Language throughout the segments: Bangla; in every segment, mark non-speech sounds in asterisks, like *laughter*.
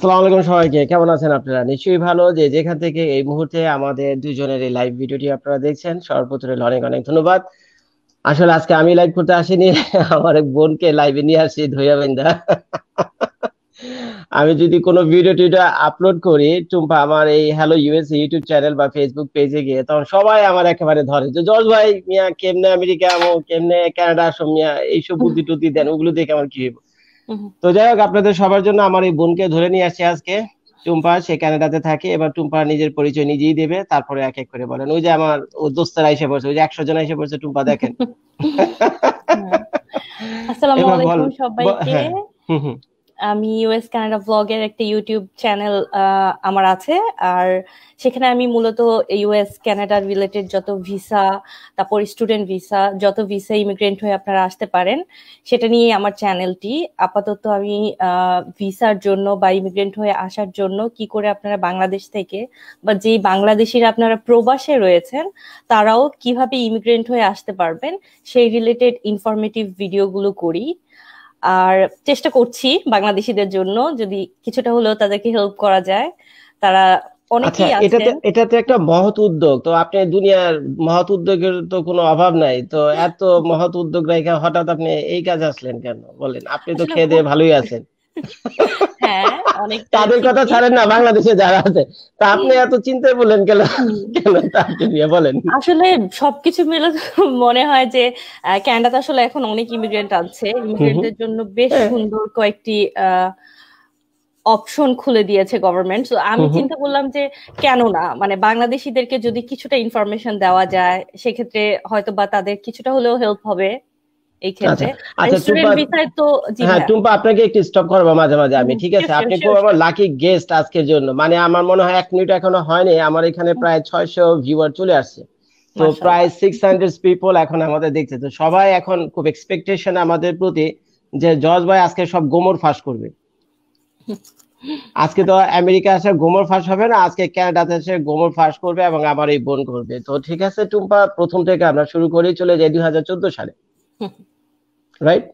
আসসালামু আলাইকুম সবাইকে কেমন আছেন আপনারা নিশ্চয়ই ভালো যে যেখান থেকে এই মুহূর্তে আমাদের দুজনের এই লাইভ ভিডিওটি আপনারা দেখছেন অনেক অনেক ধন্যবাদ আসলে আজকে আমি লাইভ করতে আসিনি আমার এক বোনকে লাইভে নিয়ে আসি আমি যদি কোনো ভিডিও টিডিও আপলোড করি টুম্পা আমার এই হ্যালো ইউএস ইউটিউব চ্যানেল বা ফেসবুক পেজে গিয়ে তখন সবাই আমার একেবারে ধরে যে জজ ভাই মিয়া কেমনে আমেরিকা কেমনে কানাডা আসো মিয়া এইসব বুদ্ধি টুদ্ধি দেন ওগুলো দেখে আমার কি হইব তো যাই হোক আপনাদের সবার জন্য আমার এই বোনকে ধরে নিয়ে আসছি আজকে টুম্পা সে ক্যানাডাতে থাকে এবার টুম্পা নিজের পরিচয় নিজেই দেবে তারপরে এক এক করে বলেন ওই যে আমার ও দোস্তারা এসে পড়ছে ওই যে একশো জন এসে পড়ছে টুম্পা দেখেন হ্যাঁ। আসসালামু আলাইকুম সবাইকে হ্যাঁ। আমি ইউএস কানাডা ব্লগের একটা ইউটিউব চ্যানেল আমার আছে আর সেখানে আমি মূলত ইউএস কানাডার রিলেটেড যত ভিসা তারপর স্টুডেন্ট ভিসা যত ভিসা ইমিগ্রেন্ট হয়ে আপনারা আসতে পারেন সেটা নিয়ে আমার চ্যানেলটি আপাতত আমি ভিসার জন্য বা ইমিগ্রেন্ট হয়ে আসার জন্য কি করে আপনারা বাংলাদেশ থেকে বা যেই বাংলাদেশিরা আপনারা প্রবাসে রয়েছেন তারাও কিভাবে ইমিগ্রেন্ট হয়ে আসতে পারবেন সেই রিলেটেড ইনফরমেটিভ ভিডিওগুলো করি আর চেষ্টা করছি বাংলাদেশিদের জন্য যদি কিছুটা হলেও তাদেরকে হেল্প করা যায় তারা আচ্ছা, এটাতে একটা মহৎ উদ্যোগ তো আপনি দুনিয়ার মহৎ উদ্যোগের তো কোনো অভাব নাই তো এত মহৎ উদ্যোগ রেখে হঠাৎ আপনি এই কাজ আসলেন কেন বলেন আপনি তো খেয়ে দিয়ে ভালোই আছেন হ্যাঁ অনেক তাদের কথা ছাড়েন না বাংলাদেশে যারা আছে তা আপনি এত চিন্তায় বলেন কেন কেন তাকে নিয়ে বলেন আসলে সবকিছু মিলে মনে হয় যে ক্যানাডাতে আসলে এখন অনেক ইমিগ্রেন্ট আছে ইমিগ্রেন্টদের জন্য বেশ হ্যাঁ। সুন্দর কয়েকটি আহ অপশন খুলে দিয়েছে গভর্নমেন্ট তো আমি চিন্তা করলাম যে কেন না মানে বাংলাদেশিদেরকে যদি কিছুটা ইনফরমেশন দেওয়া যায় সেক্ষেত্রে হয়তো বা তাদের কিছুটা হলেও হেল্প হবে এই ক্ষেত্রে আচ্ছা। আচ্ছা, হ্যাঁ টুম্পা আপনাকে একটু স্টপ করবো মাঝে মাঝে আমি ঠিক আছে আপনি খুব আমার লাকি গেস্ট আজকের জন্য মানে আমার মনে হয় এক মিনিট এখনো হয়নি আমার এখানে প্রায় ছয়শো ভিউয়ার চলে আসছে তো প্রায় সিক্স হান্ড্রেড পিপল এখন আমাদের দেখছে তো সবাই এখন খুব এক্সপেকটেশন আমাদের প্রতি যে জজ ভাই আজকে সব গোমর ফাঁস করবে আজকে তো আমেরিকা আসে গোমর ফাঁস হবে না আজকে ক্যানাডাতে এসে গোমর ফাঁস করবে এবং আমার এই বোন করবে তো ঠিক আছে টুম্পা প্রথম থেকে আমরা শুরু করেই চলে যাই দুই হাজার চোদ্দ সালে *laughs* রাইট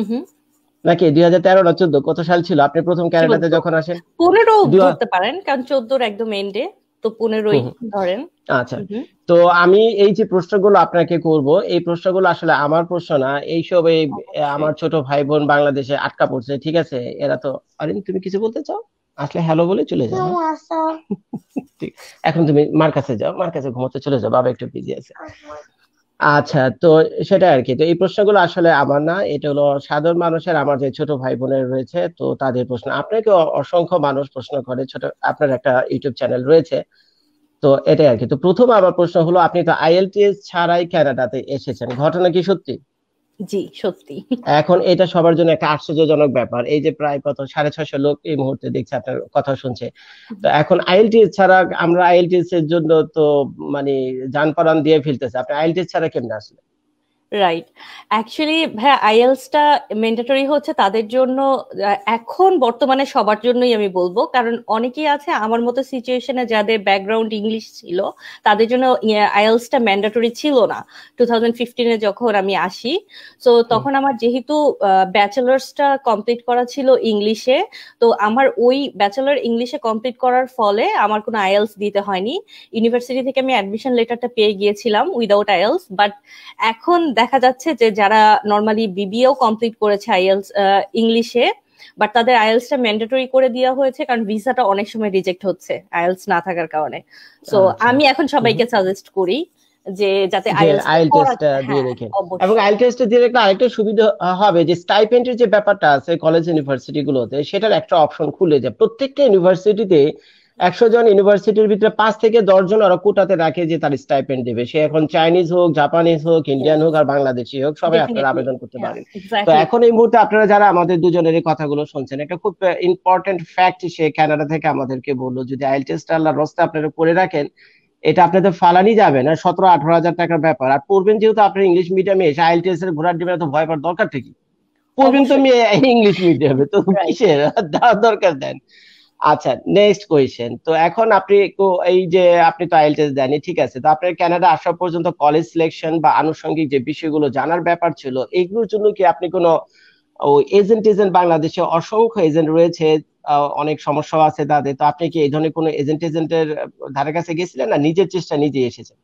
mm-hmm. নাকি দুই হাজার তেরো না চোদ্দ কত সাল ছিল আপনি প্রথম ক্যানাডাতে যখন আসেন পনেরো ধরতে পারেন কারণ চোদ্দর একদম এন্ডে তো পনেরোই ধরেন আচ্ছা mm-hmm। তো আমি এই যে প্রশ্নগুলো আপনাকে করব এই প্রশ্নগুলো আসলে আমার প্রশ্ন না এইসব এই আমার ছোট ভাই বোন বাংলাদেশে আটকা পড়ছে ঠিক আছে এরা তো আরিন তুমি কিছু বলতে চাও আসলে হ্যালো বলে চলে যাও হ্যাঁ? এখন তুমি মার কাছে যাও মার কাছে ঘুমোতে চলে যাও বাবা একটু বিজি আছে আচ্ছা। আচ্ছা তো সেটা আর কি তো এই প্রশ্নগুলো আসলে আমার না এটা হলো সাধারণ মানুষের আমার যে ছোট ভাই বোনের রয়েছে তো তাদের প্রশ্ন আপনাকে অসংখ্য মানুষ প্রশ্ন করে ছোট আপনার একটা ইউটিউব চ্যানেল রয়েছে তো এটাই আর কি তো প্রথম আমার প্রশ্ন হলো আপনি তো আইএলটিএস ছাড়াই কানাডাতে এসেছেন ঘটনা কি সত্যি জি সত্যি এখন এটা সবার জন্য একটা আশ্চর্যজনক ব্যাপার এই যে প্রায় কত সাড়ে ছশো লোক এই মুহূর্তে দেখছে আপনার কথা শুনছে তো এখন আইএলটিএস ছাড়া আমরা আইএলটিএস এর জন্য তো মানে যান দিয়ে ফেলতেছে আপনি আইএলটিএস ছাড়া কেমনে আসলে রাইট অ্যাকচুয়ালি ভাইয়া আইএলসটা ম্যান্ডেটরি হচ্ছে তাদের জন্য এখন বর্তমানে সবার জন্যই আমি বলবো কারণ অনেকেই আছে আমার মতো সিচুয়েশনে যাদের ব্যাকগ্রাউন্ড ইংলিশ ছিল তাদের জন্য আইএলসটা ম্যান্ডেটরি ছিল না টু থাউজেন্ড ফিফটিনে যখন আমি আসি তো তখন আমার যেহেতু ব্যাচেলার্সটা কমপ্লিট করা ছিল ইংলিশে তো আমার ওই ব্যাচেলার ইংলিশে কমপ্লিট করার ফলে আমার কোনো আইএলস দিতে হয়নি ইউনিভার্সিটি থেকে আমি অ্যাডমিশন লেটারটা পেয়ে গিয়েছিলাম উইদাউট আইএলস বাট এখন দেখা যাচ্ছে যে যারা নর্মালি বিবিএও কমপ্লিট করেছে আইএলস ইংলিশে বাট তাদের আইএলসটা e ম্যান্ডেটরি করে দেওয়া হয়েছে কারণ ভিসাটা অনেক সময় রিজেক্ট হচ্ছে আইএলস e না থাকার কারণে সো আচ্ছা, আচ্ছা। আমি এখন সবাইকে সাজেস্ট করি যে যাতে আইএল টেস্টটা e দিয়ে হ্যাঁ, রেখে এবং আইএল টেস্টটা দিয়ে রাখলে আরেকটা সুবিধা হবে যে স্টাইপেন্ডের যে ব্যাপারটা আছে কলেজ ইউনিভার্সিটি গুলোতে সেটার একটা অপশন খুলে যায় প্রত্যেকটা ইউনিভার্সিটিতে একশো জন ইউনিভার্সিটির ভিতরে পাঁচ থেকে দশ জন ওরা কোটাতে রাখে যে তার স্টাইপেন্ড দেবে সে এখন চাইনিজ হোক জাপানিজ হোক ইন্ডিয়ান হোক আর বাংলাদেশি হোক সবাই আপনারা আবেদন করতে পারেন তো এখন এই মুহূর্তে আপনারা যারা আমাদের দুজনের এই কথাগুলো শুনছেন একটা খুব ইম্পর্টেন্ট ফ্যাক্ট সে কানাডা থেকে আমাদেরকে বললো যদি আইএলটিএসটা আল্লাহ রস্তা আপনারা করে রাখেন এটা আপনাদের ফালানি যাবে না সতেরো আঠারো হাজার টাকার ব্যাপার আর পড়বেন যেহেতু আপনার ইংলিশ মিডিয়ামে এসে আইএলটিএস এর ঘোরার ডিবে ভয় পাওয়ার দরকার ঠিকই পড়বেন তো ইংলিশ মিডিয়ামে তো কিসের দরকার দেন আচ্ছা নেক্সট কোয়েশ্চেন তো এখন আপনি এই যে আপনি তো আইএলটিএস দেননি ঠিক আছে তো আপনার কানাডা আসা পর্যন্ত কলেজ সিলেকশন বা আনুষঙ্গিক যে বিষয়গুলো জানার ব্যাপার ছিল এগুলোর জন্য কি আপনি কোনো এজেন্ট এজেন্ট বাংলাদেশে অসংখ্য এজেন্ট রয়েছে অনেক সমস্যা আছে তাদের তো আপনি কি এই ধরনের কোনো এজেন্ট এজেন্টের ধারে কাছে গেছিলেন না নিজের চেষ্টা নিজে এসেছেন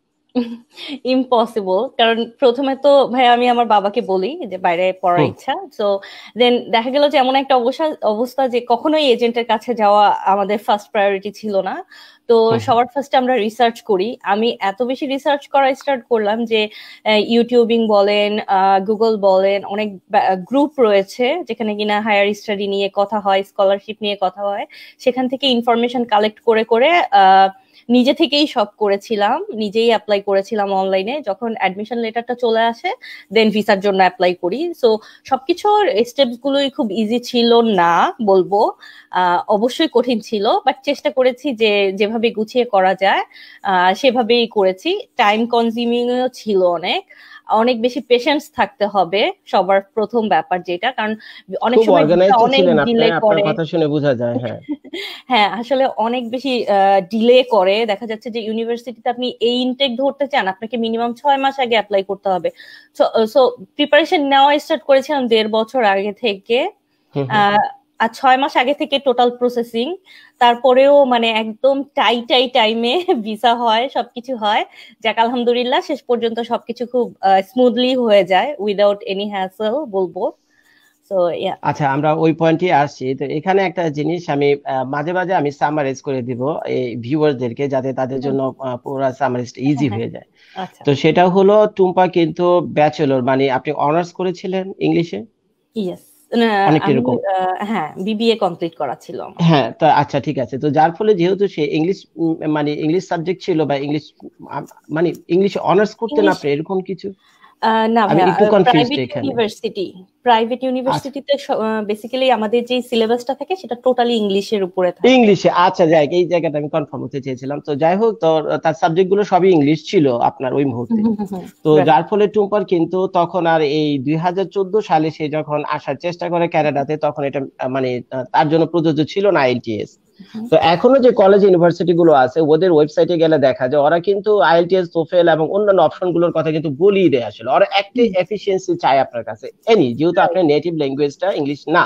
ইম্পসিবল কারণ প্রথমে তো ভাই আমি আমার বাবাকে বলি যে বাইরে পড়ার ইচ্ছা তো দেন দেখা গেল যে এমন একটা অবস্থা অবস্থা যে কখনোই এজেন্টের কাছে যাওয়া আমাদের ফার্স্ট প্রায়োরিটি ছিল না তো সবার ফার্স্টে আমরা রিসার্চ করি আমি এত বেশি রিসার্চ করা স্টার্ট করলাম যে ইউটিউবিং বলেন গুগল বলেন অনেক গ্রুপ রয়েছে যেখানে কিনা হায়ার স্টাডি নিয়ে কথা হয় স্কলারশিপ নিয়ে কথা হয় সেখান থেকে ইনফরমেশন কালেক্ট করে করে আহ নিজে থেকেই সব করেছিলাম নিজেই অ্যাপ্লাই করেছিলাম অনলাইনে যখন অ্যাডমিশন লেটারটা চলে আসে দেন ভিসার জন্য অ্যাপ্লাই করি সো সবকিছুর স্টেপসগুলোই খুব ইজি ছিল না বলবো অবশ্যই কঠিন ছিল বাট চেষ্টা করেছি যে যেভাবে গুছিয়ে করা যায় সেভাবেই করেছি টাইম কনজিউমিংও ছিল অনেক অনেক বেশি পেশেন্স থাকতে হবে সবার প্রথম ব্যাপার যেটা কারণ অনেক সময় অনেক ডিলে করে কথা শুনে বোঝা যায় হ্যাঁ *laughs* হ্যাঁ আসলে অনেক বেশি ডিলে করে দেখা যাচ্ছে যে ইউনিভার্সিটিতে আপনি এই ইনটেক ধরতে চান আপনাকে মিনিমাম ছয় মাস আগে অ্যাপ্লাই করতে হবে সো প্রিপারেশন নেওয়া স্টার্ট করেছিলাম দেড় বছর আগে থেকে আর ছয় মাস আগে থেকে টোটাল প্রসেসিং তারপরেও মানে একদম টাই টাই টাইমে ভিসা হয় সবকিছু হয় যাক আলহামদুলিল্লাহ শেষ পর্যন্ত সবকিছু খুব স্মুথলি হয়ে যায় উইদাউট এনি হ্যাসেল বলবো আচ্ছা আমরা ওই পয়েন্টে আসছি তো এখানে একটা জিনিস আমি মাঝে মাঝে আমি সামারাইজ করে দিব এই ভিউয়ারদেরকে যাতে তাদের জন্য পুরো সামারাইজটা ইজি হয়ে হ্যাঁ। যায় আচ্ছা। তো সেটা হলো টুম্পা কিন্তু ব্যাচেলর মানে আপনি অনার্স করেছিলেন ইংলিশে ইয়েস হ্যাঁ বিবিএ কমপ্লিট করা ছিল হ্যাঁ তা আচ্ছা ঠিক আছে তো যার ফলে যেহেতু সে ইংলিশ মানে ইংলিশ সাবজেক্ট ছিল বা ইংলিশ মানে ইংলিশে অনার্স করতে না পারে এরকম কিছু আচ্ছা। আমাদের যে থাকে সেটা আচ্ছা, এই জায়গাটা আমি কনফার্ম হতে চেয়েছিলাম তো যাই হোক তো তার সবই ইংলিশ ছিল আপনার ওই মুহূর্তে তো যার ফলে টুম্পার কিন্তু তখন আর এই দুই সালে সে যখন আসার চেষ্টা করে ক্যানাডাতে তখন এটা মানে তার জন্য প্রযোজ্য ছিল না আইএলটিএস তো এখনো যে কলেজ ইউনিভার্সিটি গুলো আছে ওদের ওয়েবসাইটে গেলে দেখা যায় ওরা কিন্তু আইএলটিএস টোফেল এবং অন্যান্য অপশন গুলোর কথা কিন্তু বলিয়ে দেয় আসলে ওরা একটি এফিসিয়েন্সি চায় আপনার কাছে এনি যেহেতু আপনি নেটিভ ল্যাঙ্গুয়েজটা ইংলিশ না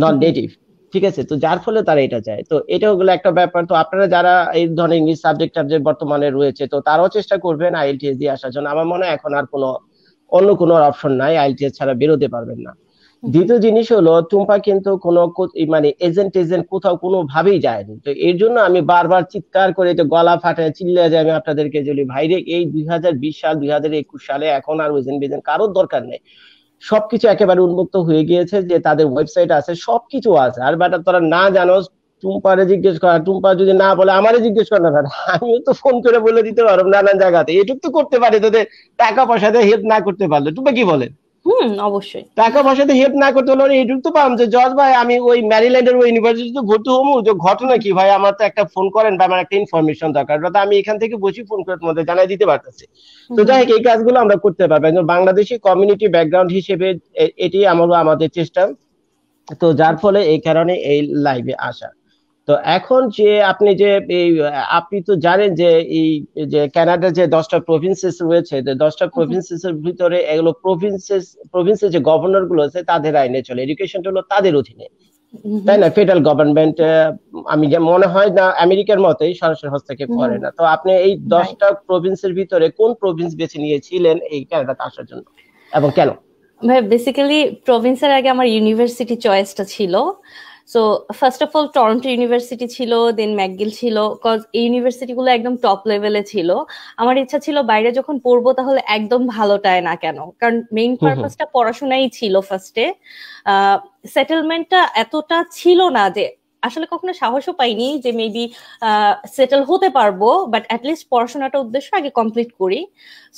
নন নেটিভ ঠিক আছে তো যার ফলে তারা এটা চায় তো এটা হলো একটা ব্যাপার তো আপনারা যারা এই ধরনের ইংলিশ সাবজেক্ট টাবজেক্ট বর্তমানে রয়েছে তো তারাও চেষ্টা করবেন আইএলটিএস দিয়ে আসার জন্য আমার মনে হয় এখন আর কোনো অন্য কোনো অপশন নাই আইএলটিএস ছাড়া বেরোতে পারবেন না দ্বিতীয় জিনিস হলো টুম্পা কিন্তু কোন মানে এজেন্ট এজেন্ট কোথাও কোনো ভাবেই যায়নি তো এর জন্য আমি বারবার চিৎকার করে যে গলা ফাটে চিল্লে যায় আমি আপনাদেরকে বলি ভাইরে এই দুই সাল দুই হাজার একুশ সালে এখন আর ওজেন বেজেন কারোর দরকার নেই সবকিছু একেবারে উন্মুক্ত হয়ে গিয়েছে যে তাদের ওয়েবসাইট আছে সবকিছু আছে আর বেটা তোরা না জানো টুম্পারে জিজ্ঞেস করা টুম্পা যদি না বলে আমারে জিজ্ঞেস করে না আমিও তো ফোন করে বলে দিতে পারব নানান জায়গাতে এটুক তো করতে পারে তোদের টাকা পয়সা দিয়ে হেল্প না করতে পারলে টুম্পা কি বলেন হুম অবশ্যই টাকা পয়সাতে হেল্প না করতে হলে এইটুকু তো পাম যে জজ ভাই আমি ওই ম্যারিল্যান্ডের ওই ইউনিভার্সিটিতে ভর্তি হবো যে ঘটনা কি ভাই আমার তো একটা ফোন করেন বা আমার একটা ইনফরমেশন দরকার বা আমি এখান থেকে বসে ফোন করে তোমাদের জানাই দিতে পারতেছি তো যাই হোক এই কাজগুলো আমরা করতে পারবো একজন বাংলাদেশি কমিউনিটি ব্যাকগ্রাউন্ড হিসেবে এটি আমারও আমাদের চেষ্টা তো যার ফলে এই কারণে এই লাইভে আসা তো এখন যে আপনি যে এই আপনি তো জানেন যে এই যে কানাডা যে দশটা প্রভিন্সেস রয়েছে যে দশটা এর ভিতরে এগুলো প্রভিন্সেস প্রভিন্সের যে গভর্নর গুলো আছে তাদের আইনে চলে এডুকেশনটা হলো তাদের অধীনে তাই না ফেডারেল গভর্নমেন্ট আমি মনে হয় না আমেরিকার মতেই সরাসরি হস্তক্ষেপ করে না তো আপনি এই দশটা প্রভিন্সের ভিতরে কোন প্রভিন্স বেছে নিয়েছিলেন এই ক্যানাডাতে আসার জন্য এবং কেন ভাই বেসিক্যালি প্রভিন্সের আগে আমার ইউনিভার্সিটি চয়েসটা ছিল so first of all Toronto university ছিল দেন ম্যাকগিল ছিল কজ এই ইউনিভার্সিটিগুলো একদম টপ লেভেলে ছিল আমার ইচ্ছা ছিল বাইরে যখন পড়বো তাহলে একদম ভালোটায় না কেন কারণ মেইন পারপাসটা পড়াশোনাই ছিল ফার্স্টে সেটেলমেন্টটা এতটা ছিল না যে আসলে কখনো সাহসও পাইনি যে মেবি সেটেল হতে পারবো বাট অ্যাটলিস্ট পড়াশোনাটা উদ্দেশ্য আগে কমপ্লিট করি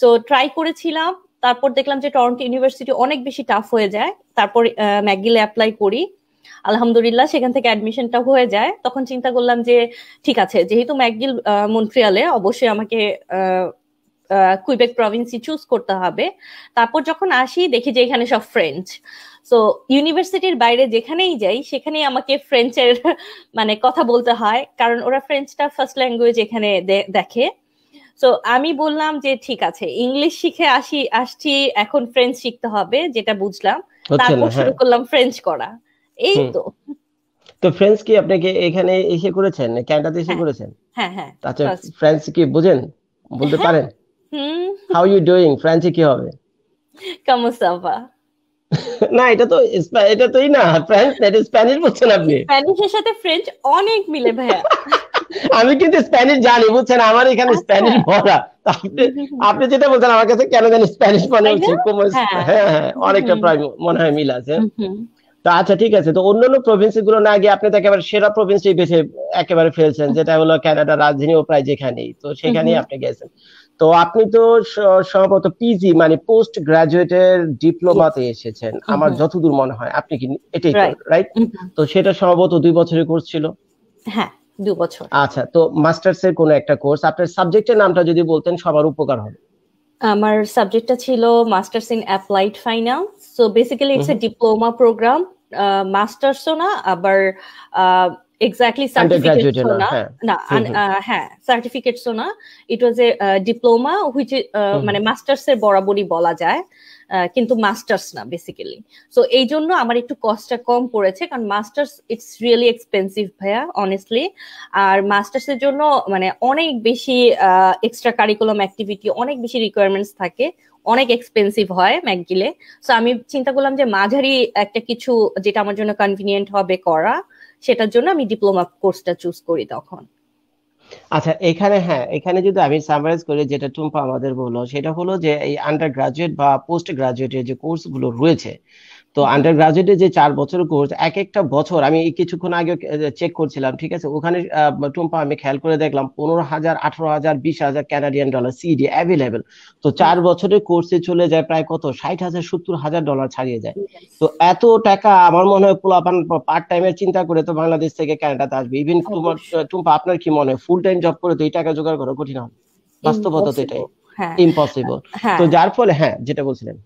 সো ট্রাই করেছিলাম তারপর দেখলাম যে টরন্টো ইউনিভার্সিটি অনেক বেশি টাফ হয়ে যায় তারপর ম্যাগিলে অ্যাপ্লাই করি আলহামদুলিল্লাহ সেখান থেকে অ্যাডমিশনটা হয়ে যায় তখন চিন্তা করলাম যে ঠিক আছে যেহেতু ম্যাকগিল মন্ট্রিয়ালে অবশ্যই আমাকে কুইবেক প্রভিন্সি চুজ করতে হবে তারপর যখন আসি দেখি যে এখানে সব ফ্রেঞ্চ সো ইউনিভার্সিটির বাইরে যেখানেই যাই সেখানেই আমাকে ফ্রেঞ্চের মানে কথা বলতে হয় কারণ ওরা ফ্রেঞ্চটা ফার্স্ট ল্যাঙ্গুয়েজ এখানে দেখে সো আমি বললাম যে ঠিক আছে ইংলিশ শিখে আসি আসছি এখন ফ্রেঞ্চ শিখতে হবে যেটা বুঝলাম আচ্ছা, তারপর হ্যাঁ। শুরু করলাম ফ্রেঞ্চ করা এই তো তো ফ্রেন্ডস কি আপনাকে এখানে এসে করেছেন ক্যান্টাতে এসে হ্যাঁ। করেছেন হ্যাঁ হ্যাঁ আচ্ছা ফ্রেন্স কি বুঝেন বলতে হ্যাঁ। পারেন হুম হাউ ইউ ডুইং ফ্রেন্সে কি হবে কামো *laughs* না এটা তো এটা তোই না দ্যাট ইজ স্প্যানিশ বলছেন আপনি স্প্যানিশের সাথে ফ্রেঞ্চ অনেক মিলে ভাইয়া *laughs* আমি কিন্তু স্প্যানিশ জানি বুঝছেন আমার এখানে স্প্যানিশ আচ্ছা। ভরা আপনি যেটা বলছেন আমার কাছে কেন জানি স্প্যানিশ মনে হচ্ছে হ্যাঁ হ্যাঁ অনেকটা প্রায় মনে হয় মিল আছে তো আচ্ছা ঠিক আছে তো অন্যান্য প্রভিন্স গুলো না গিয়ে আপনি তো একেবারে সেরা প্রভিন্সটি বেছে একেবারে ফেলছেন যেটা হলো ক্যানাডা রাজধানী ও প্রায় যেখানেই তো সেখানেই আপনি গেছেন তো আপনি তো সম্ভবত পিজি মানে পোস্ট গ্রাজুয়েটের ডিপ্লোমাতে এসেছেন আমার যতদূর মনে হয় আপনি কি এটাই রাইট তো সেটা সম্ভবত দুই বছরের কোর্স ছিল হ্যাঁ দু বছর আচ্ছা তো মাস্টার্স এর কোনো একটা কোর্স আপনার সাবজেক্টের নামটা যদি বলতেন সবার উপকার হবে আমার সাবজেক্টটা ছিল masters in applied finance so basically it's a diploma program মাস্টার্সও না আবার এক্স্যাক্টলি সার্টিফিকেটসও না না হ্যাঁ সার্টিফিকেটসও না it was a diploma which মানে মাস্টার্স এর বরাবরই বলা যায় কিন্তু মাস্টার্স না বেসিক্যালি সো এই জন্য আমার একটু কষ্টটা কম পড়েছে কারণ মাস্টার্স ইটস রিয়েলি এক্সপেন্সিভ ভাইয়া অনেস্টলি আর মাস্টার্স এর জন্য মানে অনেক বেশি এক্সট্রা কারিকুলাম অ্যাক্টিভিটি অনেক বেশি রিকোয়ারমেন্টস থাকে অনেক এক্সপেন্সিভ হয় ম্যাকগিলে সো আমি চিন্তা করলাম যে মাঝারি একটা কিছু যেটা আমার জন্য কনভিনিয়েন্ট হবে করা সেটার জন্য আমি ডিপ্লোমা কোর্সটা চুজ করি তখন আচ্ছা এখানে হ্যাঁ এখানে যদি আমি সামারাইজ করি যেটা টুম্পা আমাদের বললো সেটা হলো যে এই আন্ডার গ্রাজুয়েট বা পোস্ট গ্রাজুয়েটের যে কোর্সগুলো রয়েছে তো আন্ডার গ্রাজুয়েটের যে চার বছরের কোর্স এক একটা বছর আমি কিছুক্ষণ আগে চেক করছিলাম ঠিক আছে ওখানে টুম্পা আমি খেয়াল করে দেখলাম পনেরো হাজার আঠারো হাজার বিশ হাজার ক্যানাডিয়ান ডলার সিডি অ্যাভেলেবেল তো চার বছরের কোর্সে চলে যায় প্রায় কত ষাট হাজার সত্তর হাজার ডলার ছাড়িয়ে যায় তো এত টাকা আমার মনে হয় আপনার পার্ট টাইমের চিন্তা করে তো বাংলাদেশ থেকে ক্যানাডাতে আসবে ইভেন তোমার টুম্পা আপনার কি মনে হয় ফুল টাইম জব করে তো এই টাকা জোগাড় করা কঠিন হবে বাস্তবতা তো এটাই ইম্পসিবল হ্যাঁ। হ্যাঁ। তো যার ফলে হ্যাঁ যেটা বলছিলেন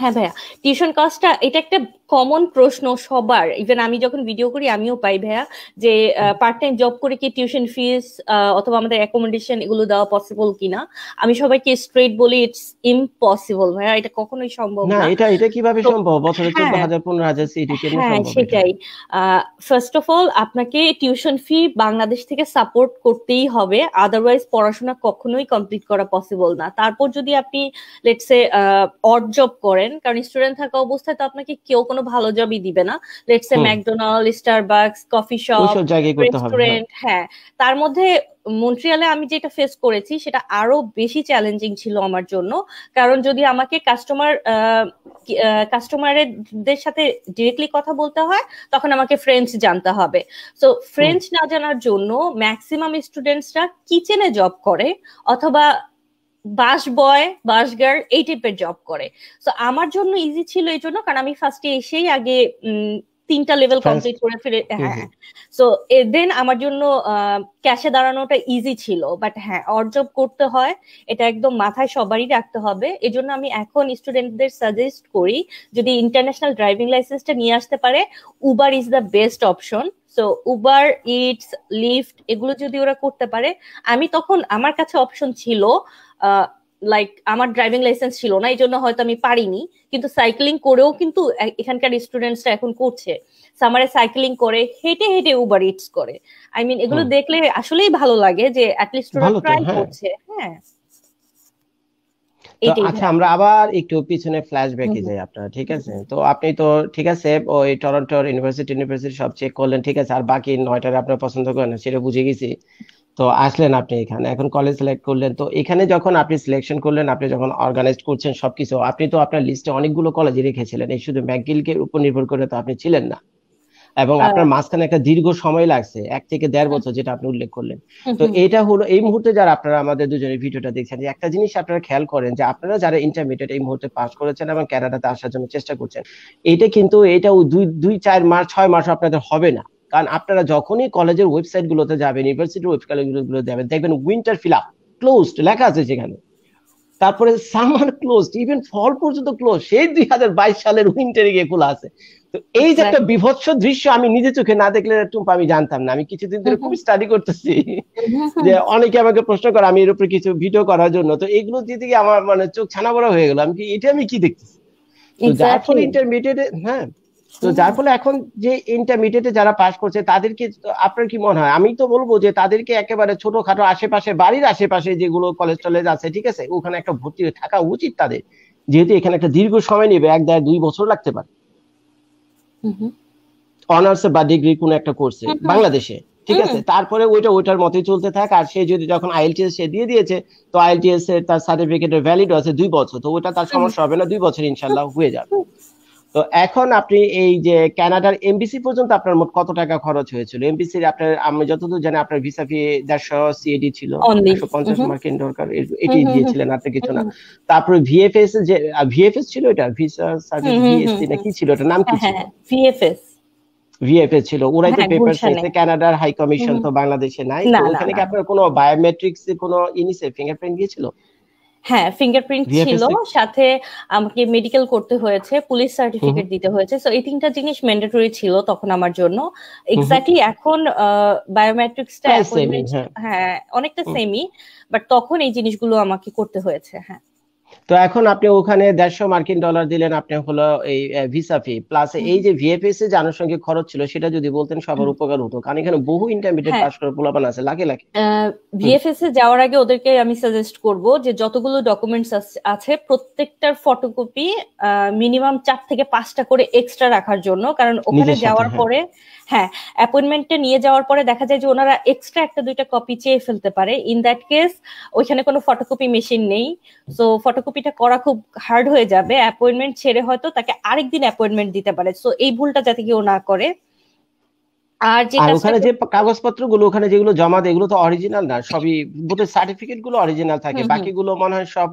হ্যাঁ ভাইয়া টিউশন কস্টটা এটা একটা কমন প্রশ্ন সবার ইভেন আমি যখন ভিডিও করি আমিও পাই ভাইয়া যে পার্ট টাইম জব করে কি টিউশন ফিস অথবা আমাদের অ্যাকোমোডেশন এগুলো দেওয়া পসিবল কিনা আমি সবাইকে স্ট্রেট বলি ইটস ইম্পসিবল ভাইয়া এটা কখনোই সম্ভব না এটা এটা কিভাবে সম্ভব বছরে 14000 15000 সিটি কেন সম্ভব হ্যাঁ সেটাই ফার্স্ট অফ অল আপনাকে টিউশন ফি বাংলাদেশ থেকে সাপোর্ট করতেই হবে আদারওয়াইজ পড়াশোনা কখনোই কমপ্লিট করা পসিবল না তারপর যদি আপনি লেটস সে অড জব করেন কারণ স্টুডেন্ট থাকা অবস্থায় তো আপনাকে কেউ কোনো কোনো ভালো জবই দিবে না let's say McDonald Starbucks coffee shop restaurant হ্যাঁ তার মধ্যে মন্ট্রিয়ালে আমি যেটা ফেস করেছি সেটা আরো বেশি চ্যালেঞ্জিং ছিল আমার জন্য কারণ যদি আমাকে কাস্টমার কাস্টমারদের সাথে ডিরেক্টলি কথা বলতে হয় তখন আমাকে ফ্রেঞ্চ জানতে হবে সো ফ্রেঞ্চ না জানার জন্য ম্যাক্সিমাম স্টুডেন্টসরা কিচেনে জব করে অথবা বাস বয় বাস গার্ল এই টাইপের জব করে তো আমার জন্য ইজি ছিল এই জন্য কারণ আমি ফার্স্টে এসেই আগে তিনটা লেভেল কমপ্লিট করে ফিরে হ্যাঁ সো দেন আমার জন্য ক্যাশে দাঁড়ানোটা ইজি ছিল বাট হ্যাঁ অর্জব করতে হয় এটা একদম মাথায় সবারই রাখতে হবে এজন্য আমি এখন স্টুডেন্টদের সাজেস্ট করি যদি ইন্টারন্যাশনাল ড্রাইভিং লাইসেন্সটা নিয়ে আসতে পারে Uber is the best option so Uber Eats Lyft এগুলো যদি ওরা করতে পারে আমি তখন আমার কাছে অপশন ছিল লাইক আমার ড্রাইভিং লাইসেন্স ছিল না এই জন্য হয়তো আমি পারিনি কিন্তু সাইক্লিং করেও কিন্তু এখানকার স্টুডেন্টসরা এখন করছে সামারে সাইক্লিং করে হেঁটে হেঁটে উবার ইটস করে আই মিন এগুলো দেখলে আসলেই ভালো লাগে যে অ্যাটলিস্ট ওরা ট্রাই হ্যাঁ। করছে হ্যাঁ আচ্ছা আমরা আবার একটু পিছনে ফ্ল্যাশব্যাকে যাই আপনারা ঠিক আছে তো আপনি তো ঠিক আছে ওই টরন্টোর ইউনিভার্সিটি ইউনিভার্সিটি সব চেক করলেন ঠিক আছে আর বাকি নয়টারে আপনার পছন্দ করেন সেটা বুঝে গেছি তো আসলেন আপনি এখানে এখন কলেজ সিলেক্ট করলেন তো এখানে যখন আপনি সিলেকশন করলেন আপনি যখন অর্গানাইজ করছেন সবকিছু আপনি তো আপনার লিস্টে অনেকগুলো কলেজ রেখেছিলেন এই শুধু ম্যাকগিলকে উপর নির্ভর করে তো আপনি ছিলেন না এবং হ্যাঁ। আপনার মাঝখানে একটা দীর্ঘ সময় লাগছে এক থেকে দেড় বছর যেটা আপনি উল্লেখ করলেন তো এটা হলো এই মুহূর্তে যারা আপনারা আমাদের দুজনের ভিডিওটা দেখছেন যে একটা জিনিস আপনারা খেয়াল করেন যে আপনারা যারা ইন্টারমিডিয়েট এই মুহূর্তে পাস করেছেন এবং ক্যানাডাতে আসার জন্য চেষ্টা করছেন এটা কিন্তু এটা দুই দুই চার মাস ছয় মাস আপনাদের হবে না কারণ আপনারা যখনই কলেজের ওয়েবসাইট গুলোতে যাবেন ইউনিভার্সিটির ওয়েবসাইটগুলো যাবেন দেখবেন উইন্টার ফিল আপ ক্লোজড লেখা আছে সেখানে তারপরে সামার ক্লোজ ইভেন ফল পর্যন্ত ক্লোজ সেই দুই হাজার বাইশ সালের উইন্টারে গিয়ে খোলা আছে তো এই যে একটা বিভৎস দৃশ্য আমি নিজে চোখে না দেখলে টুম্পা আমি জানতাম না আমি কিছুদিন ধরে খুব স্টাডি করতেছি *laughs* যে অনেকে আমাকে প্রশ্ন করে আমি এর উপরে কিছু ভিডিও করার জন্য তো এগুলো দিয়ে দিকে আমার মানে চোখ ছানা বড় হয়ে গেল আমি কি এটা আমি কি দেখতেছি যার ফলে ইন্টারমিডিয়েটে হ্যাঁ তো যার ফলে এখন যে ইন্টারমিডিয়েটে যারা পাস করছে তাদেরকে আপনার কি মনে হয় আমি তো বলবো যে তাদেরকে একেবারে ছোটখাটো আশেপাশে বাড়ির আশেপাশে যেগুলো কলেজ টলেজ আছে ঠিক আছে ওখানে একটা ভর্তি থাকা উচিত তাদের যেহেতু এখানে একটা দীর্ঘ সময় নেবে এক দেড় দুই বছর লাগতে পারে অনার্স বা ডিগ্রি কোন একটা কোর্সে বাংলাদেশে ঠিক আছে তারপরে ওইটা ওইটার মতে চলতে থাক আর সে যদি যখন আইএলটিএস সে দিয়ে দিয়েছে তো আইএলটিএস এর তার সার্টিফিকেট ভ্যালিড আছে দুই বছর তো ওটা তার সমস্যা হবে না দুই বছর ইনশাল্লাহ হয়ে যাবে তো এখন আপনি এই যে কানাডার এমবিসি পর্যন্ত আপনার মোট কত টাকা খরচ হয়েছিল এমবিসির আপনার আমি যতদূর জানি আপনার ভিসা ফি দেড়শো সিএডি ছিল একশো পঞ্চাশ মার্কিন দরকার এটি দিয়েছিলেন আপনি কিছু না তারপর ভিএফএস যে ভিএফএস ছিল এটা ভিসা সার্ভিস ভিএসসি না কি ছিল এটা নাম কি ছিল ভিএফএস হ্যাঁ, ভিএফএস হ্যাঁ, ছিল ওরাই তো পেপার সাইজে কানাডার হাই কমিশন তো বাংলাদেশে নাই ওখানে কি আপনার কোনো বায়োমেট্রিক্স কোনো ইনিসে ফিঙ্গারপ্রিন্ট দিয়েছিল হ্যাঁ ফিঙ্গারপ্রিন্ট ছিল সাথে আমাকে মেডিকেল করতে হয়েছে পুলিশ সার্টিফিকেট দিতে হয়েছে সো এই তিনটা জিনিস ম্যান্ডেটরি ছিল তখন আমার জন্য এক্স্যাক্টলি এখন বায়োমেট্রিক্সটা হ্যাঁ, হ্যাঁ।, হ্যাঁ অনেকটা সেমি বাট তখন এই জিনিসগুলো আমাকে করতে হয়েছে হ্যাঁ তো এখন আপনি ওখানে দেড়শো মার্কিন ডলার দিলেন আপনি হলো এই ভিসা ফি প্লাস এই যে ভিএফএস যে আনুষঙ্গিক খরচ ছিল সেটা যদি বলতেন সবার উপকার হতো কারণ এখানে বহু ইন্টারমিডিয়েট হ্যাঁ। পাস করার প্রলোভন আছে লাখে লাগে ভিএফএস এ যাওয়ার আগে ওদেরকে আমি সাজেস্ট করব যে যতগুলো ডকুমেন্টস আছে প্রত্যেকটার ফটোকপি মিনিমাম চার থেকে পাঁচটা করে এক্সট্রা রাখার জন্য কারণ ওখানে যাওয়ার হ্যাঁ। পরে হ্যাঁ অ্যাপয়েন্টমেন্টটা নিয়ে যাওয়ার পরে দেখা যায় যে ওনারা এক্সট্রা একটা দুইটা কপি চেয়ে ফেলতে পারে ইন দ্যাট কেস ওইখানে কোনো ফটোকপি মেশিন নেই সো ফটোকপিটা করা খুব হার্ড হয়ে যাবে অ্যাপয়েন্টমেন্ট ছেড়ে হয়তো তাকে আরেকদিন অ্যাপয়েন্টমেন্ট দিতে পারে সো এই ভুলটা যাতে কেউ না করে আর আর ওখানে যে কাগজপত্র গুলো ওখানে যেগুলো জমা দেয় এগুলো তো অরিজিনাল না সবই বোধ সার্টিফিকেট গুলো অরিজিনাল থাকে বাকিগুলো মনে হয় সব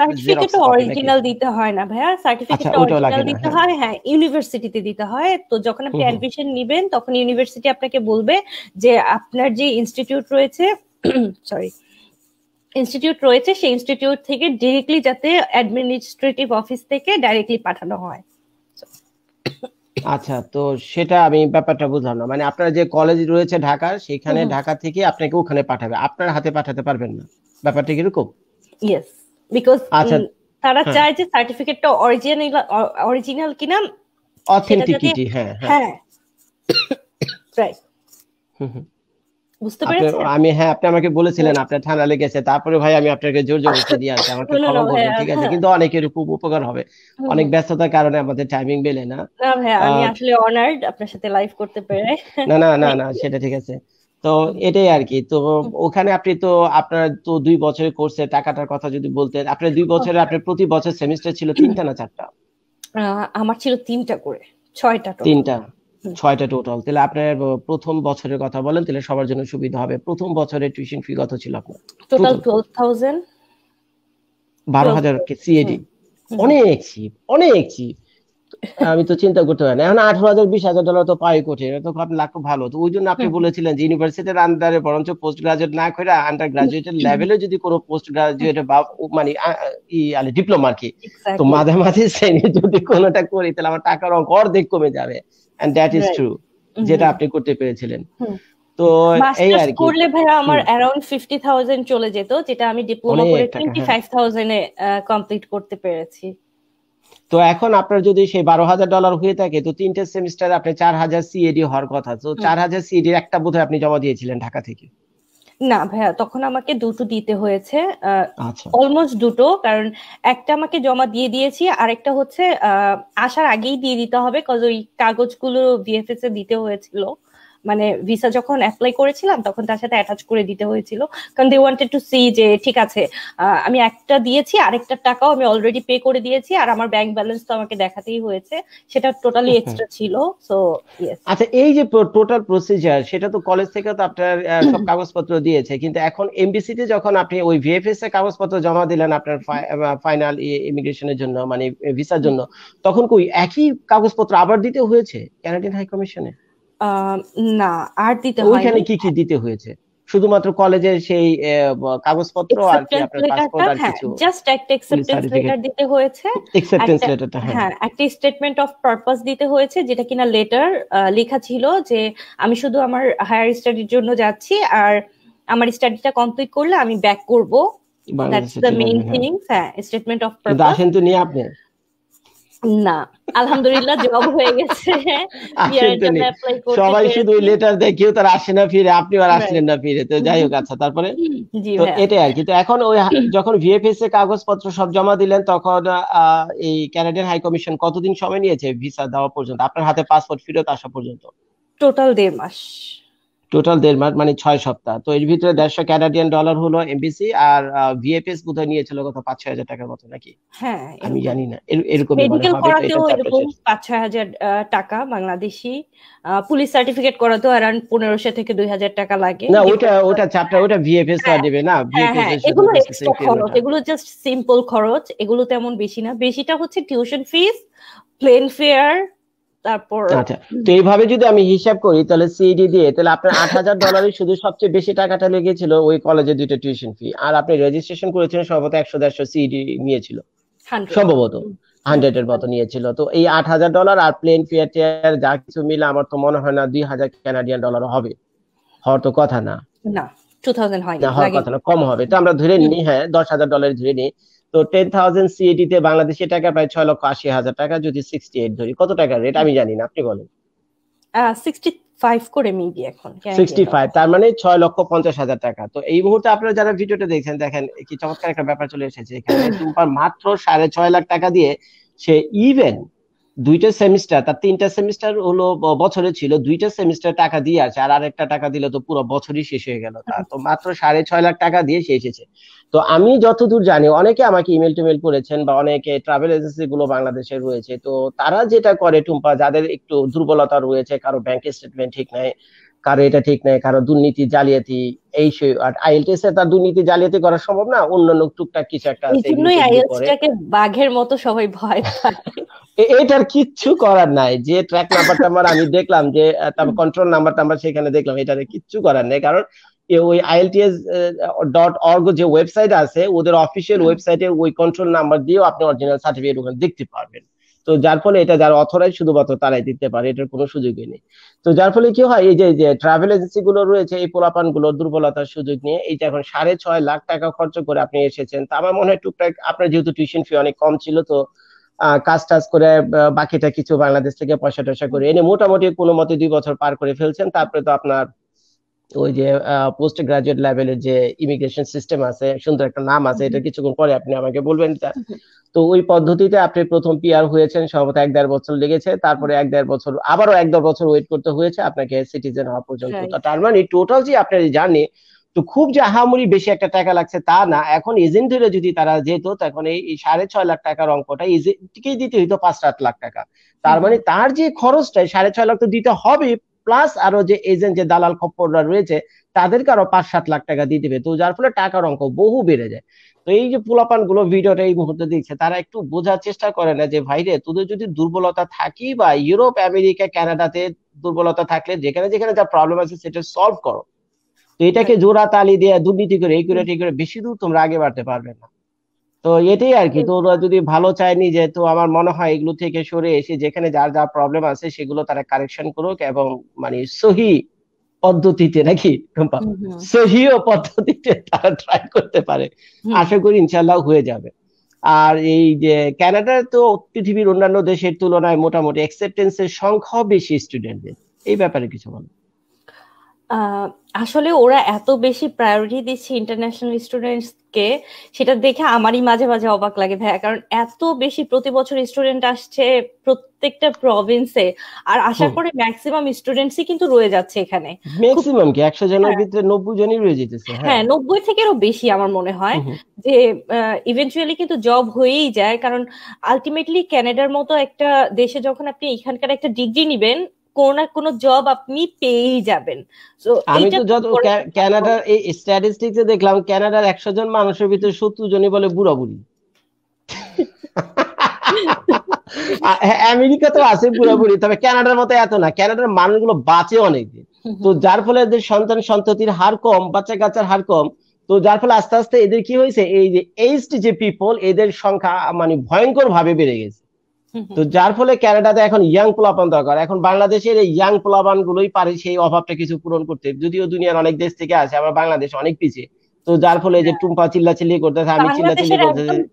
সার্টিফিকেট অরিজিনাল দিতে হয় না ভাইয়া সার্টিফিকেট আচ্ছা, অরিজিনাল দিতে হ্যাঁ। হয় হ্যাঁ ইউনিভার্সিটিতে দিতে হয় তো যখন আপনি অ্যাডমিশন নেবেন তখন ইউনিভার্সিটি আপনাকে বলবে যে আপনার যে ইনস্টিটিউট রয়েছে সরি *clears throat* ইনস্টিটিউট রয়েছে সেই ইনস্টিটিউট থেকে ডিরেক্টলি যাতে অ্যাডমিনিস্ট্রেটিভ অফিস থেকে ডাইরেক্টলি পাঠানো হয় আচ্ছা তো সেটা আমি ব্যাপারটা বুঝলাম না মানে আপনার যে কলেজ রয়েছে ঢাকার সেখানে ঢাকা থেকে আপনাকে ওখানে পাঠাবে আপনার হাতে পাঠাতে পারবেন না ব্যাপারটা কিরকম ইয়েস বিকজ আচ্ছা তারা হ্যাঁ। চায় যে সার্টিফিকেটটা অরিজিনাল অরিজিনাল কিনা অথেন্টিকিটি হ্যাঁ হ্যাঁ রাইট হ্যাঁ। *coughs* হুম হুম বুঝতে পেরেছেন আমি হ্যাঁ আপনি আমাকে বলেছিলেন আপনার ঠান্ডা লেগেছে তারপরে ভাই আমি আপনাকে জোর দিয়ে আমাকে *laughs* ঠিক আছে হ্যাঁ। কিন্তু অনেকের খুব উপকার হবে অনেক ব্যস্ততার কারণে আমাদের টাইমিং মেলে না না ভাই আমি আসলে অনার্ড আপনার সাথে লাইভ করতে পেরে না না না না *laughs* সেটা ঠিক আছে তো এটাই আর কি তো ওখানে আপনি তো আপনার তো দুই বছরের কোর্সে টাকাটার কথা যদি বলতেন আপনার দুই বছরে আপনার প্রতি বছর সেমিস্টার ছিল তিনটা না চারটা আমার ছিল তিনটা করে ছয়টা তিনটা ছয়টা টোটাল তাহলে আপনার প্রথম বছরের কথা বলেন তাহলে সবার জন্য সুবিধা হবে প্রথম বছরের টিউশন ফি কত ছিল আপনার টোটাল টুয়েলভ থাউজেন্ড বারো হাজার সিএডি অনেক চিপ অনেক চিপ আমি তো চিন্তা করতে পারি না এখন আঠারো হাজার বিশ হাজার ডলার তো পাই কোটি এটা তো খুব লাখ ভালো তো ওই জন্য আপনি বলেছিলেন যে ইউনিভার্সিটির আন্ডারে বরঞ্চ পোস্ট গ্রাজুয়েট না করে আন্ডার গ্রাজুয়েটের লেভেলে যদি কোনো পোস্ট গ্রাজুয়েট বা মানে ই আলে ডিপ্লোমা আর কি তো মাঝে মাঝে শ্রেণী যদি কোনোটা করি তাহলে আমার টাকার অঙ্ক অর্ধেক কমে যাবে এন্ড দ্যাট ইজ ট্রু যেটা আপনি করতে পেরেছিলেন তো এই আর কি করলে ভাই আমার अराउंड 50000 চলে যেত যেটা আমি ডিপ্লোমা করে 25000 হ্যাঁ। এ কমপ্লিট করতে পেরেছি তো এখন আপনার যদি সেই বারো হাজার ডলার হয়ে থাকে তো তিনটে সেমিস্টারে আপনি চার হাজার সিএডি হওয়ার কথা তো চার হাজার সিএডি একটা বোধহয় আপনি জমা দিয়েছিলেন ঢাকা থেকে না ভাইয়া তখন আমাকে দুটো দিতে হয়েছে অলমোস্ট আচ্ছা। দুটো কারণ একটা আমাকে জমা দিয়ে দিয়েছি আরেকটা হচ্ছে আসার আগেই দিয়ে দিতে হবে কজ ওই কাগজগুলো ভিএফএস এ দিতে হয়েছিল মানে ভিসা যখন অ্যাপ্লাই করেছিলাম তখন তার সাথে অ্যাটাচ করে দিতে হয়েছিল কারণ দে ওয়ান্টেড টু সি যে ঠিক আছে আমি একটা দিয়েছি আরেকটা টাকাও আমি অলরেডি পে করে দিয়েছি আর আমার ব্যাংক ব্যালেন্স তো আমাকে দেখাতেই হয়েছে সেটা টোটালি এক্সট্রা ছিল সো আচ্ছা এই যে টোটাল প্রসিজার সেটা তো কলেজ থেকে তো আপনার সব *clears throat* কাগজপত্র দিয়েছে কিন্তু এখন এমবিসি তে যখন আপনি ওই ভিএফএস এর কাগজপত্র জমা দিলেন আপনার ফাইনাল ইমিগ্রেশনের জন্য মানে ভিসার জন্য তখন কই একই কাগজপত্র আবার দিতে হয়েছে ক্যানাডিয়ান হাই কমিশনে না আর দিতে হয় ওইখানে কি কি দিতে হয়েছে শুধুমাত্র কলেজের সেই কাগজপত্র আর কি জাস্ট একটা অ্যাকসেপ্টেন্স লেটার দিতে হয়েছে অ্যাকসেপ্টেন্স লেটারটা হ্যাঁ একটা স্টেটমেন্ট অফ পারপাস দিতে হয়েছে যেটা কিনা লেটার লেখা ছিল যে আমি শুধু আমার হায়ার স্টাডির জন্য যাচ্ছি আর আমার স্টাডিটা কমপ্লিট করলে আমি ব্যাক করব দ্যাটস দ্য মেইন থিং হ্যাঁ স্টেটমেন্ট অফ পারপাস তো নিয়ে আপনি না আলহামদুলিল্লাহ জবাব হয়ে গেছে *laughs* সবাই শুধু লেটার দেয় কেউ তার আসে না ফিরে আপনি আর আসলেন না ফিরে তো যাই হোক আচ্ছা তারপরে এটাই আর কি তো এখন ওই যখন ভিএফএস এ কাগজপত্র সব জমা দিলেন তখন এই ক্যানাডিয়ান হাই কমিশন কতদিন সময় নিয়েছে ভিসা দেওয়া পর্যন্ত আপনার হাতে পাসপোর্ট ফেরত আসা পর্যন্ত টোটাল দেড় মাস টোটাল দেড় মাস মানে ছয় সপ্তাহ তো এর ভিতরে দেড়শো ক্যানাডিয়ান ডলার হলো এমবিসি আর ভিএফএস বোধহয় নিয়েছিল কত পাঁচ ছয় হাজার টাকার মতো নাকি হ্যাঁ আমি জানি না এরকম মেডিকেল পাঁচ ছয় হাজার টাকা বাংলাদেশি পুলিশ সার্টিফিকেট করা তো অ্যারাউন্ড পনেরোশো থেকে দুই হাজার টাকা লাগে না ওটা ওটা চ্যাপ্টার ওটা ভিএফএস হ্যাঁ, টা দেবে না হ্যাঁ, হ্যাঁ, খরচ এগুলো জাস্ট সিম্পল খরচ এগুলো তেমন বেশি না বেশিটা হচ্ছে টিউশন ফিস প্লেন ফেয়ার তারপর আচ্ছা তো এইভাবে যদি আমি হিসাব করি তাহলে সিডি দিয়ে তাহলে আপনার আট হাজার ডলারই শুধু সবচেয়ে বেশি টাকাটা লেগেছিল ওই কলেজে দুইটা টিউশন ফি আর আপনি রেজিস্ট্রেশন করেছেন সম্ভবত একশো দেড়শো সিডি নিয়েছিল সম্ভবত হান্ড্রেড এর মতো নিয়েছিল তো এই আট হাজার ডলার আর প্লেন ফেয়ার যা কিছু মিলে আমার তো মনে হয় না দুই হাজার ক্যানাডিয়ান ডলার হবে হওয়ার তো কথা না না টু থাউজেন্ড হয় না হওয়ার কথা না কম হবে তো আমরা ধরে নিই হ্যাঁ দশ হাজার ডলার ধরে নিই তো টেন থাউজেন্ড সিএটি তে বাংলাদেশের টাকা প্রায় ছয় লক্ষ আশি হাজার টাকা যদি সিক্সটি এইট ধরি কত টাকা রেট আমি জানি না আপনি বলেন সিক্সটি ফাইভ করে মেবি সিক্সটি ফাইভ তার মানে ছয় লক্ষ পঞ্চাশ হাজার টাকা তো এই মুহূর্তে আপনারা যারা ভিডিওটা দেখছেন দেখেন কি চমৎকার একটা ব্যাপার চলে এসেছে এখানে *laughs* মাত্র সাড়ে ছয় লাখ টাকা দিয়ে সে ইভেন দুইটা সেমিস্টার তার তিনটা সেমিস্টার হলো বছরে ছিল দুইটা সেমিস্টার টাকা দিয়ে আছে আর আরেকটা টাকা দিলে তো পুরো বছরই শেষ হয়ে গেল তার তো মাত্র সাড়ে ছয় লাখ টাকা দিয়ে শেষ হয়েছে তো আমি যতদূর জানি অনেকে আমাকে ইমেল টুমেল করেছেন বা অনেকে ট্রাভেল এজেন্সি গুলো বাংলাদেশে রয়েছে তো তারা যেটা করে টুম্পা যাদের একটু দুর্বলতা রয়েছে কারো ব্যাংক স্টেটমেন্ট ঠিক নাই কারো এটা ঠিক নাই কারো দুর্নীতি জালিয়াতি এই সেই আর আইএলটিএস এ তার দুর্নীতি জালিয়াতি করা সম্ভব না অন্যান্য টুকটাক কিছু একটা আছে আইএলটিএসটাকে বাঘের মতো সবাই ভয় পায় এটার কিচ্ছু করার নাই যে ট্র্যাক নাম্বারটা আমার আমি দেখলাম যে তার কন্ট্রোল নাম্বারটা আমরা সেখানে দেখলাম এটার কিচ্ছু করার নাই কারণ ওই আইএলটিএস ডট অর্গ যে ওয়েবসাইট আছে ওদের অফিসিয়াল ওয়েবসাইটে ওই কন্ট্রোল নাম্বার দিয়েও আপনি অরিজিনাল সার্টিফিকেট ওখানে দেখতে পারবেন তো যার ফলে এটা যার অথরাই শুধুমাত্র তারাই দিতে পারে এটার কোনো সুযোগই নেই তো যার ফলে কি হয় এই যে যে ট্রাভেল এজেন্সি গুলো রয়েছে এই পোলাপান গুলো দুর্বলতার সুযোগ নিয়ে এই যে এখন সাড়ে ছয় লাখ টাকা খরচ করে আপনি এসেছেন তা আমার মনে হয় টুকটাক আপনার যেহেতু টিউশন ফি অনেক কম ছিল তো কাজ টাজ করে বাকিটা কিছু বাংলাদেশ থেকে পয়সা টয়সা করে এনে মোটামুটি কোনো মতে দুই বছর পার করে ফেলছেন তারপরে তো আপনার ওই যে পোস্ট গ্রাজুয়েট লেভেলের যে ইমিগ্রেশন সিস্টেম আছে সুন্দর একটা নাম আছে এটা কিছুক্ষণ পরে আপনি আমাকে বলবেন স্যার তো ওই পদ্ধতিতে আপনি প্রথম পিআর হয়েছেন সর্বত এক দেড় বছর লেগেছে তারপরে এক দেড় বছর আবারও এক দেড় বছর ওয়েট করতে হয়েছে আপনাকে সিটিজেন হওয়া পর্যন্ত তার মানে টোটাল যে আপনার জার্নি তো খুব যে হামুরি বেশি একটা টাকা লাগছে তা না এখন এজেন্টেরা যদি তারা যেত তখন এই সাড়ে ছয় লাখ টাকার অঙ্কটা এজেন্টকেই দিতে হইতো পাঁচ সাত লাখ টাকা তার মানে তার যে খরচটা সাড়ে ছয় লাখ তো দিতে হবে প্লাস আরো যে এজেন্ট যে দালাল খপ্পররা রয়েছে তাদেরকে আরো পাঁচ সাত লাখ টাকা দিয়ে দিবে তো যার ফলে টাকার অঙ্ক বহু বেড়ে যায় তো এই যে পোলাপান গুলো ভিডিওটা এই মুহূর্তে দিচ্ছে তারা একটু বোঝার চেষ্টা করে না যে ভাইরে তোদের যদি দুর্বলতা থাকি বা ইউরোপ আমেরিকা ক্যানাডাতে দুর্বলতা থাকলে যেখানে যেখানে যা প্রবলেম আছে সেটা সলভ করো তো এটাকে হ্যাঁ। জোড়া তালি দিয়ে দুর্নীতি করে এই করে করে বেশি দূর তোমরা আগে বাড়তে পারবে না তো এটাই আর কি তো ওরা যদি ভালো চায়নি যে তো আমার মনে হয় এগুলো থেকে সরে এসে যেখানে যার যা প্রবলেম আছে সেগুলো তারা কারেকশন করুক এবং মানে সহি পদ্ধতিতে নাকি সহি পদ্ধতিতে তারা ট্রাই করতে পারে আশা করি ইনশাল্লাহ হয়ে যাবে আর এই যে ক্যানাডার তো পৃথিবীর অন্যান্য দেশের তুলনায় মোটামুটি অ্যাকসেপ্টেন্সের সংখ্যাও বেশি স্টুডেন্টদের এই ব্যাপারে কিছু বলো আসলে ওরা এত বেশি প্রায়োরিটি দিচ্ছে ইন্টারন্যাশনাল স্টুডেন্টসকে সেটা দেখে আমারই মাঝে মাঝে অবাক লাগে ভাইয়া কারণ এত বেশি প্রতি বছর স্টুডেন্ট আসছে প্রত্যেকটা প্রভিন্সে আর আশা করে ম্যাক্সিমাম স্টুডেন্টসই কিন্তু রয়ে যাচ্ছে এখানে ম্যাক্সিমাম কি 100 জনের হ্যাঁ। ভিতরে 90 জনই রয়ে যেতেছে হ্যাঁ 90 হ্যাঁ, থেকেও বেশি আমার মনে হয় যে ইভেন্টুয়ালি কিন্তু জব হয়েই যায় কারণ আলটিমেটলি কানাডার মতো একটা দেশে যখন আপনি এখানকার একটা ডিগ্রি নেবেন কোনো না কোনো জব আপনি পেয়েই যাবেন আমি তো যত এই দেখলাম একশো জন মানুষের ভিতরে সত্তর জনই বলে বুড়া বুড়ি *laughs* আমেরিকা হ্যাঁ, তো আছে পুরোপুরি তবে ক্যানাডার মতো এত না ক্যানাডার মানুষগুলো বাঁচে অনেক তো যার ফলে এদের সন্তান সন্ততির হার কম বাচ্চা কাচ্চার হার কম তো যার ফলে আস্তে আস্তে এদের কি হয়েছে এই যে এইচটি যে পিপল এদের সংখ্যা মানে ভয়ঙ্কর ভাবে বেড়ে গেছে তো যার ফলে ক্যানাডাতে এখন ইয়াং প্লাবান দরকার এখন বাংলাদেশের এই ইয়াং প্লাবান গুলোই পারে সেই অভাবটা কিছু পূরণ করতে যদিও দুনিয়ার অনেক দেশ থেকে আসে আমরা বাংলাদেশ অনেক পিছিয়ে তো যার ফলে যে হ্যাঁ। টুম্পা চিল্লা চিল্লি করতেছে আমি চিল্লা চিল্লি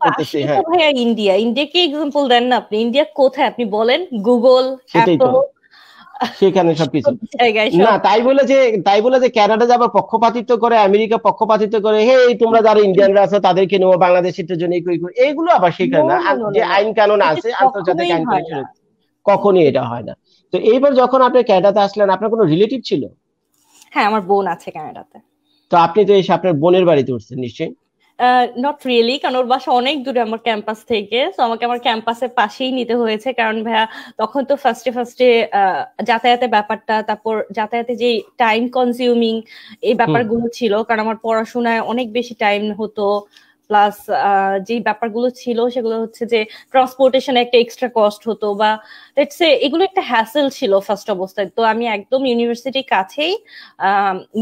করতেছি হ্যাঁ ইন্ডিয়া ইন্ডিয়া কি এক্সাম্পল দেন না আপনি ইন্ডিয়া কোথায় আপনি বলেন গুগল অ্যাপল সেখানে সবকিছু না তাই বলে যে তাই বলে যে ক্যানাডা যাবার পক্ষপাতিত্ব করে আমেরিকা পক্ষপাতিত্ব করে হে তোমরা যারা ইন্ডিয়ানরা আছো তাদেরকে নেবো বাংলাদেশের জন্য এইগুলো আবার সেখানে না যে আইন কানুন আছে আন্তর্জাতিক আইন কখনই এটা হয় না তো এইবার যখন আপনি ক্যানাডাতে আসলেন আপনার কোনো রিলেটিভ ছিল হ্যাঁ আমার বোন আছে ক্যানাডাতে তো আপনি তো এসে আপনার বোনের বাড়িতে উঠছেন নিশ্চয়ই নট রিয়েলি কারণ ওর বাসা অনেক দূরে আমার ক্যাম্পাস থেকে তো আমাকে আমার ক্যাম্পাসের পাশেই নিতে হয়েছে কারণ ভাইয়া তখন তো ফার্স্টে ফার্স্টে যাতায়াতের ব্যাপারটা তারপর যাতায়াতে যে টাইম কনজিউমিং এই ব্যাপারগুলো ছিল কারণ আমার পড়াশোনায় অনেক বেশি টাইম হতো প্লাস যে ব্যাপারগুলো ছিল সেগুলো হচ্ছে যে ট্রান্সপোর্টেশন একটা এক্সট্রা কস্ট হতো বা লেটস সে এগুলো একটা হ্যাসেল ছিল ফার্স্ট অবস্থায় তো আমি একদম ইউনিভার্সিটির কাছেই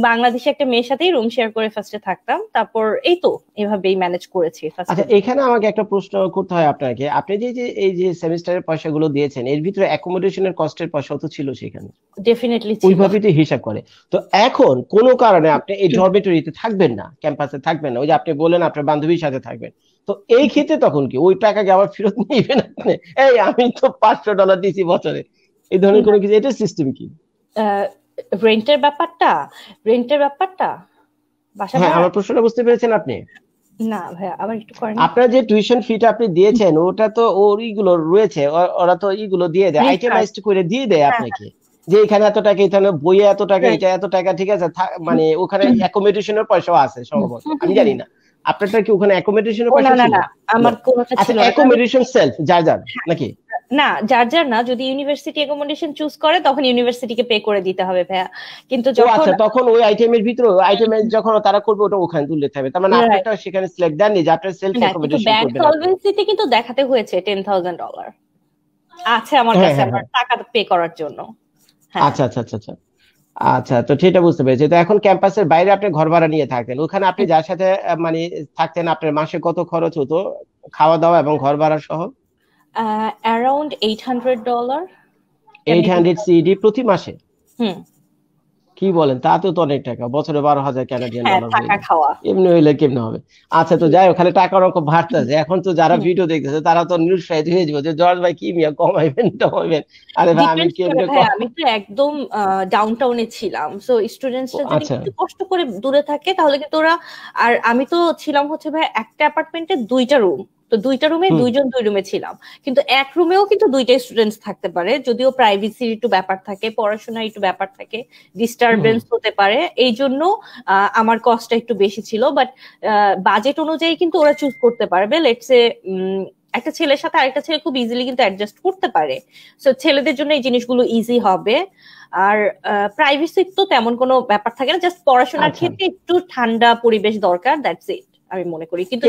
বাংলাদেশে একটা মেয়ের সাথেই রুম শেয়ার করে ফার্স্টে থাকতাম তারপর এই তো এভাবেই ম্যানেজ করেছি আচ্ছা এখানে আমাকে একটা প্রশ্ন করতে হয় আপনাকে আপনি যে যে এই যে সেমিস্টারের পয়সাগুলো দিয়েছেন এর ভিতরে অ্যাকোমোডেশনের কস্টের পয়সা তো ছিল সেখানে ডেফিনেটলি ওইভাবে তো হিসাব করে তো এখন কোনো কারণে আপনি এই ডরমিটরিতে থাকবেন না ক্যাম্পাসে থাকবেন না ওই যে আপনি বললেন আপনার বান্ধবীর সাথে থাকবেন তো এই ক্ষেত্রে তখন কি ওই টাকাকে আবার ফেরত নিবে না এই আমি তো পাঁচশো ডলার দিয়েছি বছরে এই ধরনের কোনো কিছু এটা সিস্টেম কি রেন্টের ব্যাপারটা রেন্টের ব্যাপারটা হ্যাঁ আমার প্রশ্নটা বুঝতে পেরেছেন আপনি আপনার যে টিউশন ফিটা আপনি দিয়েছেন ওটা তো ওইগুলো রয়েছে ওরা তো এইগুলো দিয়ে দেয় আইটেমাইজড করে দিয়ে দেয় হ্যাঁ, আপনাকে হ্যাঁ। যে এখানে এত টাকা এখানে বইয়ে এত টাকা এটা এত টাকা ঠিক আছে মানে ওখানে অ্যাকোমোডেশনের পয়সা আছে সম্ভবত আমি জানি না আপনারটা কি ওখানে অ্যাকোমোডেশনের পয়সা না না আমার কোনটা আচ্ছা, ছিল অ্যাকোমোডেশন সেলফ যার যার হ্যাঁ। নাকি না যার যার না যদি ইউনিভার্সিটি অ্যাকোমোডেশন চুজ করে তখন ইউনিভার্সিটিকে পে করে দিতে হবে ভাইয়া কিন্তু যখন আচ্ছা তখন ওই আইটেমের ভিতরে আইটেম যখন তারা করবে ওটা ওখানে তুলতে হবে তার মানে আপনারটা সেখানে সিলেক্ট দেননি যে আপনার সেলফ অ্যাকোমোডেশন করবেন ব্যাংক সলভেন্সিতে কিন্তু দেখাতে হয়েছে 10000 ডলার আচ্ছা আমার হ্যাঁ, কাছে হ্যাঁ, আমার টাকা পে করার জন্য আচ্ছা আচ্ছা আচ্ছা আচ্ছা আচ্ছা তো সেটা বুঝতে পেরেছি তো এখন ক্যাম্পাসের বাইরে আপনি ঘর ভাড়া নিয়ে থাকতেন ওখানে আপনি যার সাথে মানে থাকতেন আপনার মাসে কত খরচ হতো খাওয়া দাওয়া এবং ঘর ভাড়া সহ around eight hundred dollar eight hundred CD প্রতি মাসে হুম কি বলেন তাতে তো অনেক টাকা বছরে বারো হাজার ক্যানাডিয়ান ডলার এমনি হইলে কেমনে হবে আচ্ছা তো যাই হোক খালি টাকার অঙ্ক আছে এখন তো যারা ভিডিও দেখতেছে তারা তো নিরুৎসাহিত হয়ে যাবে যে জর্জ ভাই কি মিয়া কমাইবেন টমাইবেন আরে ভাই আমি কেমনে হ্যাঁ, আমি তো একদম ডাউন ছিলাম সো স্টুডেন্টসরা যদি আচ্ছা। একটু কষ্ট করে দূরে থাকে তাহলে কিন্তু ওরা আর আমি তো ছিলাম হচ্ছে ভাই একটা অ্যাপার্টমেন্টে দুইটা রুম তো দুইটা রুমে দুইজন দুই রুমে ছিলাম কিন্তু এক রুমেও কিন্তু দুইটা স্টুডেন্টস থাকতে পারে যদিও প্রাইভেসির একটু ব্যাপার থাকে পড়াশোনার একটু ব্যাপার থাকে ডিস্টারবেন্স হতে পারে এই জন্য আমার কস্টটা একটু বেশি ছিল বাট বাজেট অনুযায়ী কিন্তু ওরা চুজ করতে পারবে লেটস এ একটা ছেলের সাথে আরেকটা ছেলে খুব ইজিলি কিন্তু অ্যাডজাস্ট করতে পারে সো ছেলেদের জন্য এই জিনিসগুলো ইজি হবে আর প্রাইভেসি তো তেমন কোনো ব্যাপার থাকে না জাস্ট পড়াশোনার আচ্ছা। ক্ষেত্রে একটু ঠান্ডা পরিবেশ দরকার দ্যাটস ইট আমি মনে করি কিন্তু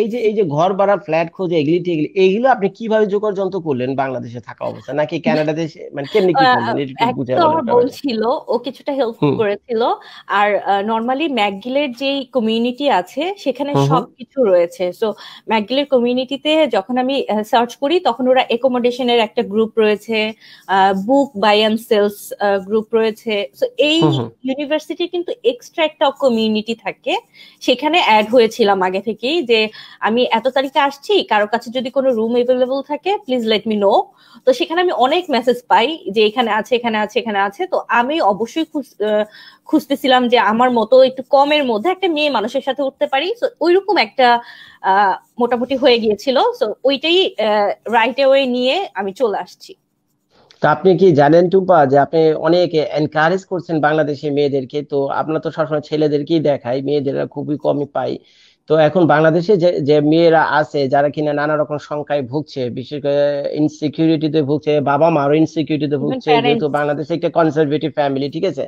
এই যে এই যে ঘর ভাড়া ফ্ল্যাট খোঁজে এগুলি টেগুলি এইগুলো আপনি কিভাবে জোগাড় যন্ত্র করলেন বাংলাদেশে থাকা অবস্থা নাকি কানাডাতে মানে কেমনি কি করলেন একটু বুঝে আমার বলছিল ও কিছুটা হেল্প করেছিল আর নরমালি ম্যাকগিলের যে কমিউনিটি আছে সেখানে সব কিছু রয়েছে সো ম্যাকগিলের কমিউনিটিতে যখন আমি সার্চ করি তখন ওরা একোমোডেশনের একটা গ্রুপ রয়েছে book buy and sales group রয়েছে সো এই ইউনিভার্সিটি কিন্তু এক্সট্রা একটা কমিউনিটি থাকে সেখানে অ্যাড হয়েছিলাম আগে থেকেই যে আমি এত তারিখে আসছি কারো কাছে যদি কোনো রুম এভেলেবল থাকে প্লিজ লেট মি নো তো সেখানে আমি অনেক মেসেজ পাই যে এখানে আছে এখানে আছে এখানে আছে তো আমি অবশ্যই খুঁজতেছিলাম যে আমার মতো একটু কমের মধ্যে একটা মেয়ে মানুষের সাথে উঠতে পারি তো রকম একটা মোটামুটি হয়ে গিয়েছিল তো ওইটাই রাইট ওয়ে নিয়ে আমি চলে আসছি তো আপনি কি জানেন টুম্পা যে আপনি অনেক এনকারেজ করছেন বাংলাদেশের মেয়েদেরকে তো আপনার তো সবসময় ছেলেদেরকেই দেখায় মেয়েদের খুবই কমই পায় তো এখন বাংলাদেশে যে যে মেয়েরা আছে যারা কিনা নানা রকম সংখ্যায় ভুগছে বিশেষ করে ইনসিকিউরিটিতে ভুগছে বাবা মারও ইনসিকিউরিটিতে ভুগছে যেহেতু বাংলাদেশ একটা কনজারভেটিভ ফ্যামিলি ঠিক আছে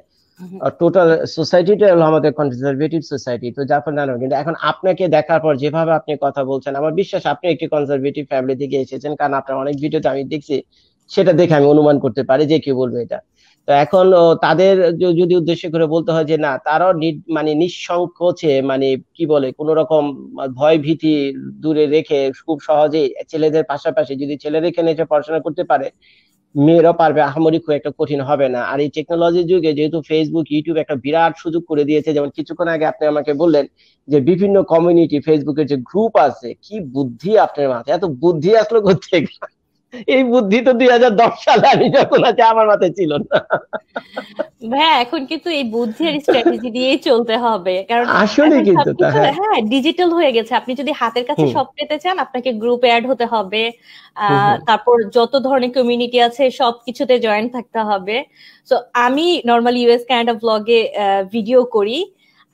টোটাল সোসাইটিটা হলো আমাদের কনজারভেটিভ সোসাইটি তো যার ফলে নানা কিন্তু এখন আপনাকে দেখার পর যেভাবে আপনি কথা বলছেন আমার বিশ্বাস আপনি একটি কনজারভেটিভ ফ্যামিলি থেকে এসেছেন কারণ আপনার অনেক ভিডিওতে আমি দেখছি সেটা দেখে আমি অনুমান করতে পারি যে কি বলবে এটা তো এখন তাদের যদি উদ্দেশ্য করে বলতে হয় যে না তারাও মানে নিঃসংকোচে মানে কি বলে কোন রকম ভয় ভীতি দূরে রেখে খুব সহজেই ছেলেদের পাশাপাশি যদি ছেলেরা এখানে এসে পড়াশোনা করতে পারে মেয়েরাও পারবে আহামরি খুব একটা কঠিন হবে না আর এই টেকনোলজির যুগে যেহেতু ফেসবুক ইউটিউব একটা বিরাট সুযোগ করে দিয়েছে যেমন কিছুক্ষণ আগে আপনি আমাকে বললেন যে বিভিন্ন কমিউনিটি ফেসবুকের যে গ্রুপ আছে কি বুদ্ধি আপনার মাথায় এত বুদ্ধি আসলো কোথেকে এই বুদ্ধি তো দুই হাজার দশ সালে আমি যখন আছে আমার মাথায় ছিল না হ্যাঁ এখন কিন্তু এই বুদ্ধির স্ট্র্যাটেজি দিয়েই চলতে হবে কারণ আসলে কিন্তু হ্যাঁ ডিজিটাল হয়ে গেছে আপনি যদি হাতের কাছে সব পেতে চান আপনাকে গ্রুপ অ্যাড হতে হবে তারপর যত ধরনের কমিউনিটি আছে সব কিছুতে জয়েন থাকতে হবে সো আমি নর্মালি ইউএস ক্যানাডা ব্লগে ভিডিও করি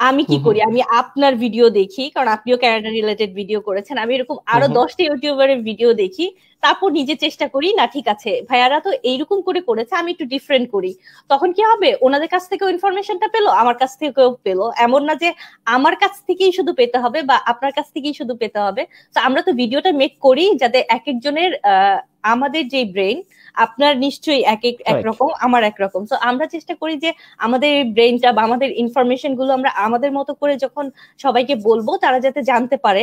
আমি কি করি আমি আপনার ভিডিও দেখি কারণ আপনিও ক্যানাডা রিলেটেড ভিডিও করেছেন আমি এরকম আরো দশটা ইউটিউবারের ভিডিও দেখি তারপর নিজে চেষ্টা করি না ঠিক আছে ভাইয়ারা তো এইরকম করে করেছে আমি একটু ডিফারেন্ট করি তখন কি হবে ওনাদের কাছ থেকেও ইনফরমেশনটা পেলো আমার কাছ থেকেও পেলো এমন না যে আমার কাছ থেকেই শুধু পেতে হবে বা আপনার কাছ থেকেই শুধু পেতে হবে তো আমরা তো ভিডিওটা মেক করি যাতে এক একজনের আমাদের যে ব্রেন আপনার নিশ্চয়ই এক এক একরকম আমার একরকম তো আমরা চেষ্টা করি যে আমাদের ব্রেনটা বা আমাদের ইনফরমেশন গুলো আমরা আমাদের মতো করে যখন সবাইকে বলবো তারা যাতে জানতে পারে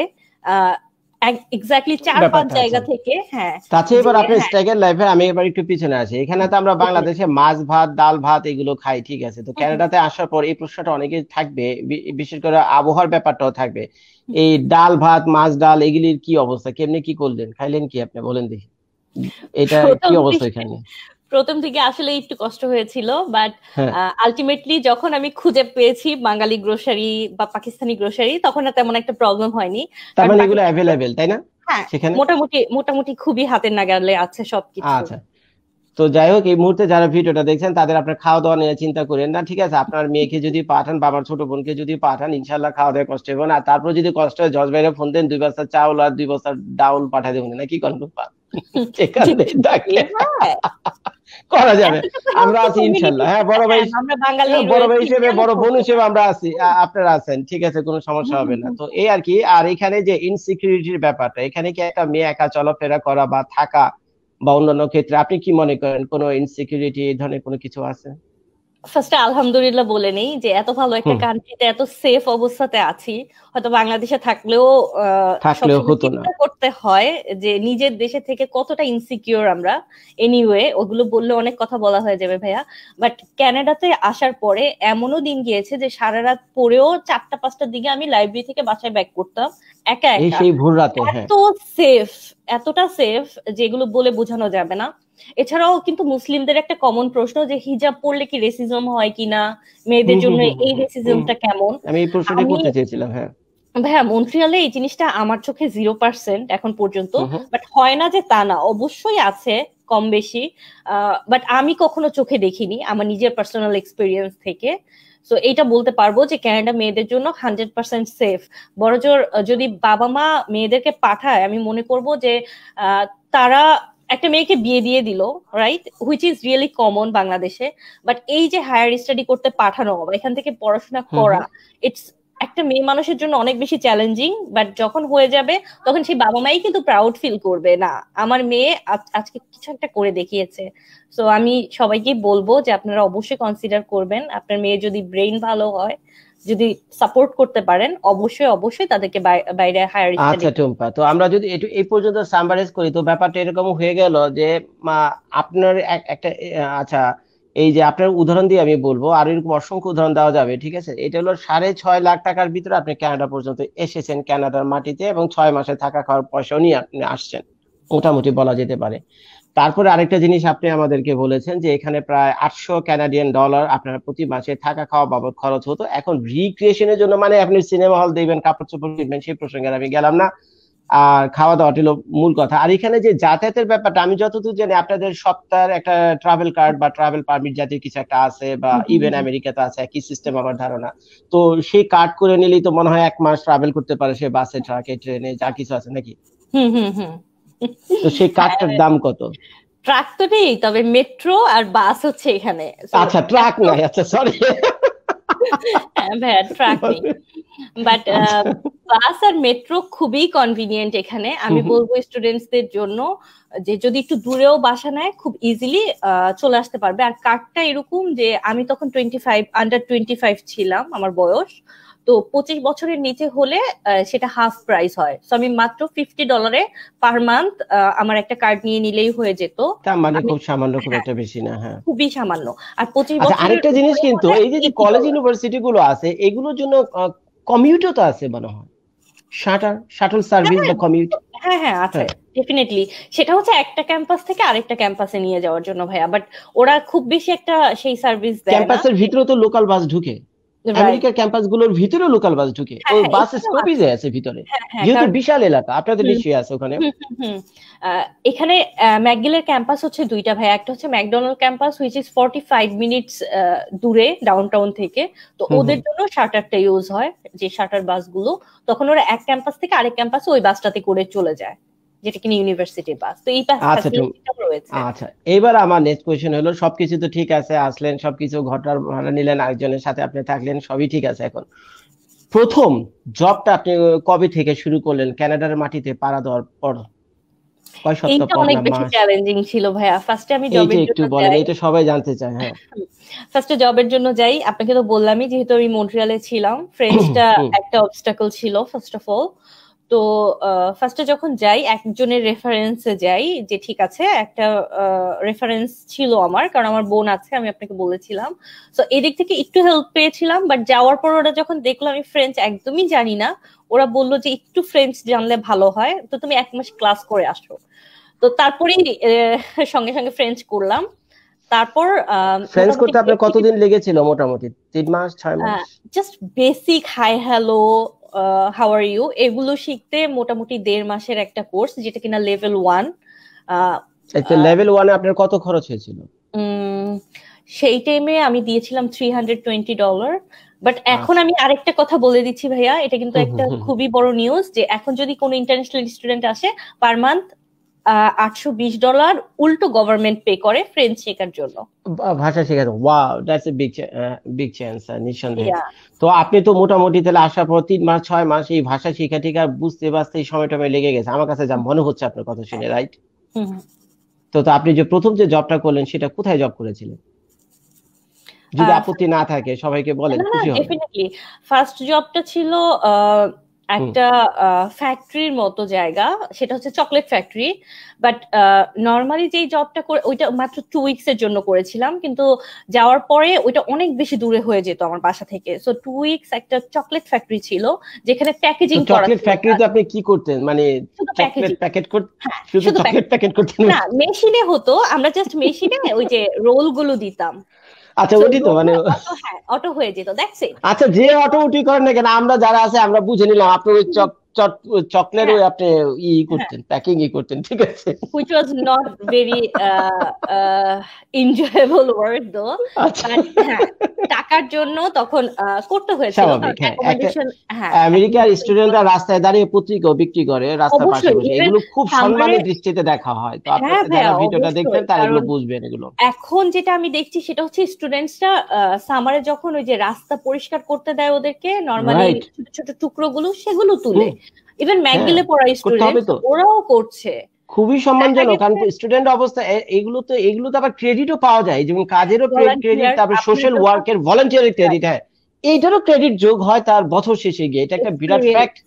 এক্স্যাক্টলি চার পাঁচ জায়গা থেকে হ্যাঁ এবার আপনি হ্যাঁ। স্ট্যাগের লাইফে আমি এবার একটু পিছনে আসি এখানে তো আমরা বাংলাদেশে মাছ ভাত ডাল ভাত এগুলো খাই ঠিক আছে তো কানাডাতে আসার পর এই প্রশ্নটা অনেকেই থাকবে বিশেষ করে আবহাওয়ার ব্যাপারটাও থাকবে এই ডাল ভাত মাছ ডাল এগুলির কি অবস্থা কেমনে কি করলেন খাইলেন কি আপনি বলেন দেখি এটা কি অবস্থা এখানে প্রথম থেকে আসলে একটু কষ্ট হয়েছিল বাট হ্যাঁ। আলটিমেটলি যখন আমি খুঁজে পেয়েছি বাঙালি গ্রোসারি বা পাকিস্তানি গ্রোসারি তখন আর তেমন একটা প্রবলেম হয়নি তার মানে এগুলো অ্যাভেলেবেল তাই না হ্যাঁ মোটামুটি মোটামুটি খুবই হাতের নাগালে আছে সবকিছু আচ্ছা তো যাই হোক এই মুহূর্তে যারা ভিডিওটা দেখছেন তাদের আপনার খাওয়া দাওয়া নিয়ে চিন্তা করেন না ঠিক আছে আপনার মেয়েকে যদি পাঠান বাবার ছোট বোনকে যদি পাঠান ইনশাল্লাহ খাওয়া দাওয়া কষ্ট হবে না তারপর যদি কষ্ট হয় জজ ভাইরা ফোন দেন দুই বস্তা চাউল আর দুই বস্তা ডাউল পাঠাই দেবেন না কি কনফার্ম *laughs* *laughs* করা যাবে আমরা আছি ইনশাল্লাহ হ্যাঁ বড় ভাই হ্যাঁ, হ্যাঁ, বড় ভাই হিসেবে বড় বোন হিসেবে আমরা আছি আপনারা আছেন ঠিক আছে কোনো সমস্যা হবে না তো এই আর কি আর এখানে যে ইনসিকিউরিটির ব্যাপারটা এখানে কি একটা মেয়ে একা চলাফেরা করা বা থাকা বা অন্যান্য ক্ষেত্রে আপনি কি মনে করেন কোনো ইনসিকিউরিটি এই ধরনের কোনো কিছু আছে ফার্স্টে আলহামদুলিল্লাহ বলে নেই যে এত ভালো একটা কান্ট্রিতে এত সেফ অবস্থাতে আছি হয়তো বাংলাদেশে থাকলেও থাকলেও হতো না করতে হয় যে নিজের দেশে থেকে কতটা ইনসিকিউর আমরা এনিওয়ে ওগুলো বললে অনেক কথা বলা হয়ে যাবে ভাইয়া বাট ক্যানাডাতে আসার পরে এমনও দিন গিয়েছে যে সারা রাত পরেও চারটা পাঁচটার দিকে আমি লাইব্রেরি থেকে বাসায় ব্যাক করতাম একা একা সেই ভোর রাতে হ্যাঁ। এত সেফ এতটা সেফ যেগুলো বলে বোঝানো যাবে না এছাড়াও কিন্তু মুসলিমদের একটা কমন প্রশ্ন যে হিজাব পরলে কি রেসিজম হয় কিনা মেয়েদের জন্য এই রেসিজমটা কেমন আমি এই প্রশ্নটা করতে চেয়েছিলাম হ্যাঁ ভাইয়া মন্ট্রিয়ালে এই জিনিসটা আমার চোখে জিরো পার্সেন্ট এখন পর্যন্ত বাট হয় না যে তা না অবশ্যই আছে কম বেশি বাট আমি কখনো চোখে দেখিনি আমার নিজের পার্সোনাল এক্সপিরিয়েন্স থেকে সো এইটা বলতে পারবো যে ক্যানাডা মেয়েদের জন্য হান্ড্রেড পার্সেন্ট সেফ বড়জোর যদি বাবা মা মেয়েদেরকে পাঠায় আমি মনে করব যে তারা একটা মেয়েকে বিয়ে দিয়ে দিল right which is really common বাংলাদেশে বাট এই যে হায়ার স্টাডি করতে পাঠানো বা এখান থেকে পড়াশোনা করা ইটস একটা মেয়ে মানুষের জন্য অনেক বেশি চ্যালেঞ্জিং বাট যখন হয়ে যাবে তখন সেই বাবা মাই কিন্তু প্রাউড ফিল করবে না আমার মেয়ে আজকে কিছু একটা করে দেখিয়েছে সো আমি সবাইকে বলবো যে আপনারা অবশ্যই কনসিডার করবেন আপনার মেয়ে যদি ব্রেইন ভালো হয় যদি সাপোর্ট করতে পারেন অবশ্যই অবশ্যই তাদেরকে বাইরে হায়ার আচ্ছা টুম্পা তো আমরা যদি একটু এই পর্যন্ত সামারাইজ করি তো ব্যাপারটা এরকম হয়ে গেল যে আপনার একটা আচ্ছা এই যে আপনার উদাহরণ দিয়ে আমি বলবো আর এরকম অসংখ্য উদাহরণ দেওয়া যাবে ঠিক আছে এটা হলো সাড়ে ছয় লাখ টাকার ভিতরে আপনি ক্যানাডা পর্যন্ত এসেছেন ক্যানাডার মাটিতে এবং ছয় মাসে থাকা খাওয়ার পয়সাও নিয়ে আপনি আসছেন মোটামুটি বলা যেতে পারে তারপরে আরেকটা জিনিস আপনি আমাদেরকে বলেছেন যে এখানে প্রায় আটশো ক্যানাডিয়ান ডলার আপনার প্রতি মাসে থাকা খাওয়া বাবদ খরচ হতো এখন রিক্রিয়েশনের জন্য মানে আপনি সিনেমা হল দেখবেন কাপড় চোপড় দেখবেন সেই প্রসঙ্গে আমি গেলাম না আর খাওয়া দাওয়াটি মূল কথা আর এখানে যে যাতায়াতের ব্যাপারটা আমি যতদূর জানি আপনাদের সপ্তাহের একটা ট্রাভেল কার্ড বা ট্রাভেল পারমিট জাতীয় কিছু একটা আছে বা ইভেন আমেরিকাতে আছে একই সিস্টেম আমার ধারণা তো সেই কার্ড করে নিলেই তো মনে হয় এক মাস ট্রাভেল করতে পারে সে বাসে ট্রাকে ট্রেনে যা কিছু আছে নাকি তো সেই কার্ডটার দাম কত ট্রাক তো নেই তবে মেট্রো আর বাস হচ্ছে এখানে আচ্ছা ট্রাক নয় আচ্ছা সরি ভ্যাট ট্রাক নেই বাট বাস আর মেট্রো খুবই কনভিনিয়েন্ট এখানে আমি বলবো স্টুডেন্টসদের জন্য যে যদি একটু দূরেও বাসা নেয় খুব ইজিলি চলে আসতে পারবে আর কার্ডটা এরকম যে আমি তখন twenty five under twenty five ছিলাম আমার বয়স তো পঁচিশ বছরের নিচে হলে সেটা হাফ প্রাইস হয় তো আমি মাত্র ফিফটি ডলারে পার মান্থ আমার একটা কার্ড নিয়ে নিলেই হয়ে যেত তার মানে খুব সামান্য খুব হ্যাঁ। একটা বেশি না হ্যাঁ খুবই সামান্য আর পঁচিশ আচ্ছা, বছর আরেকটা জিনিস কিন্তু এই যে কলেজ ইউনিভার্সিটি গুলো আছে এগুলোর জন্য কমিউটও তো আছে মনে হয় শাটার শাটল সার্ভিস বা কমিউট হ্যাঁ হ্যাঁ।, হ্যাঁ হ্যাঁ আছে ডেফিনেটলি সেটা হচ্ছে একটা ক্যাম্পাস থেকে আরেকটা ক্যাম্পাসে নিয়ে যাওয়ার জন্য ভাইয়া বাট ওরা খুব বেশি একটা সেই সার্ভিস দেয় ক্যাম্পাসের ভিতরে তো লোকাল বাস ঢুকে আমেরিকার ক্যাম্পাস গুলোর ভিতরে লোকাল বাস ঢুকে ওই বাস স্টপেজে আছে ভিতরে হ্যাঁ, হ্যাঁ, যেহেতু বিশাল এলাকা আপনাদের নিশ্চয়ই আছে ওখানে এখানে ম্যাকগিলের ক্যাম্পাস হচ্ছে দুইটা ভাই একটা হচ্ছে Macdonald campus which is forty five minutes দূরে ডাউনটাউন থেকে তো ওদের জন্য শাটারটা ইউজ হয় যে শাটার বাসগুলো তখন ওরা এক ক্যাম্পাস থেকে আরেক ক্যাম্পাসে ওই বাসটাতে করে চলে যায় যেটা কিনা ইউনিভার্সিটি বাস তো এই আচ্ছা আচ্ছা এবার আমার নেক্সট কোয়েশ্চেন হলো সবকিছু তো ঠিক আছে আসলেন সবকিছু ঘটার ভাড়া নিলেন আরেকজনের সাথে আপনি থাকলেন সবই ঠিক আছে এখন প্রথম জবটা আপনি কবে থেকে শুরু করলেন কানাডার মাটিতে পাড়া দেওয়ার পর সপ্তাহ অনেক বেশি চ্যালেঞ্জিং ছিল ভাইয়া ফার্স্টে আমি জবের একটু বলেন সবাই জানতে চায় হ্যাঁ জবের *laughs* জন্য যাই আপনাকে তো বললামই যেহেতু আমি ছিলাম ফ্রেন্ডটা একটা অবস্টাকল ছিল ফার্স্ট অফ অল তো ফার্স্টে যখন যাই একজনের রেফারেন্সে যাই যে ঠিক আছে একটা রেফারেন্স ছিল আমার কারণ আমার বোন আছে আমি আপনাকে বলেছিলাম তো এদিক থেকে একটু হেল্প পেয়েছিলাম বাট যাওয়ার পর ওরা যখন দেখলো আমি ফ্রেঞ্চ একদমই জানি না ওরা বললো যে একটু ফ্রেঞ্চ জানলে ভালো হয় তো তুমি এক মাস ক্লাস করে আসো তো তারপরেই সঙ্গে সঙ্গে ফ্রেঞ্চ করলাম তারপর ফ্রেন্স করতে আপনার কতদিন লেগেছিল মোটামুটি তিন মাস ছয় মাস just basic hi hello how are you এগুলো শিখতে মোটামুটি দেড় মাসের একটা কোর্স যেটা কিনা লেভেল ওয়ান আচ্ছা লেভেল ওয়ানে আপনার কত খরচ হয়েছিল সেই টাইমে আমি দিয়েছিলাম three hundred twenty dollar but এখন আমি আরেকটা কথা বলে দিচ্ছি ভাইয়া এটা কিন্তু একটা খুবই বড় নিউজ যে এখন যদি কোনো ইন্টারন্যাশনাল স্টুডেন্ট আসে পার মান্থ আটশো বিশ ডলার উল্টো গভর্নমেন্ট পে করে ফ্রেঞ্চ শেখার জন্য ভাষা শেখার wow that's a big big chance নিঃসন্দেহ তো আপনি তো মোটামুটি তাহলে আসার পর তিন মাস ছয় মাস এই ভাষা শিখা ঠিকা বুঝতে বাঁচতে এই টমে লেগে গেছে আমার কাছে যা মনে হচ্ছে আপনার কথা শুনে রাইট তো তো আপনি যে প্রথম যে জবটা করলেন সেটা কোথায় জব করেছিলেন যদি আপত্তি না থাকে সবাইকে বলেন খুশি হবে ফার্স্ট জবটা ছিল আহ একটা ফ্যাক্টরির মতো জায়গা সেটা হচ্ছে চকলেট ফ্যাক্টরি বাট নর্মালি যেই জবটা করে ওইটা মাত্র টু উইকস এর জন্য করেছিলাম কিন্তু যাওয়ার পরে ওইটা অনেক বেশি দূরে হয়ে যেত আমার বাসা থেকে সো টু উইকস একটা চকলেট ফ্যাক্টরি ছিল যেখানে প্যাকেজিং করা চকলেট ফ্যাক্টরিতে আপনি কি করতেন মানে চকলেট প্যাকেট করতেন শুধু চকলেট প্যাকেট করতেন না মেশিনে হতো আমরা জাস্ট মেশিনে ওই যে রোল গুলো দিতাম আচ্ছা ওটি তো মানে অটো হ্যাঁ, হয়ে যেত দেখছি আচ্ছা যে অটো উঠি করেন না কেন আমরা যারা আছে আমরা বুঝে নিলাম আপনার ওই চক চকলেট ওই হ্যাঁ। আপনি ই করতেন প্যাকিং ই করতেন ঠিক আছে which was not uh, uh, আচ্ছা। হ্যাঁ, টাকার জন্য তখন করতে হয়েছিল হ্যাঁ, আমেরিকার স্টুডেন্টরা রাস্তায় দাঁড়িয়ে পত্রিকা বিক্রি করে রাস্তার পাশে এগুলো খুব সম্মানের দৃষ্টিতে দেখা হয় তো আপনি যারা ভিডিওটা দেখবেন তারা এগুলো বুঝবেন এগুলো এখন যেটা আমি দেখছি সেটা হচ্ছে স্টুডেন্টসরা সামারে যখন ওই যে রাস্তা পরিষ্কার করতে দেয় ওদেরকে নরমালি ছোট ছোট টুকরো গুলো সেগুলো তুলে ইভেন ম্যাকগিলে পড়া স্টুডেন্ট ওরাও করছে খুবই সম্মানজনক কারণ স্টুডেন্ট অবস্থা এগুলো তো এগুলো তো আবার ক্রেডিটও পাওয়া যায় যেমন কাজেরও ক্রেডিট তারপর সোশ্যাল ওয়ার্কের ভলান্টিয়ারের ক্রেডিট হ্যাঁ এইটারও ক্রেডিট যোগ হয় তার বছর শেষে গিয়ে এটা একটা বিরাট ফ্যাক্ট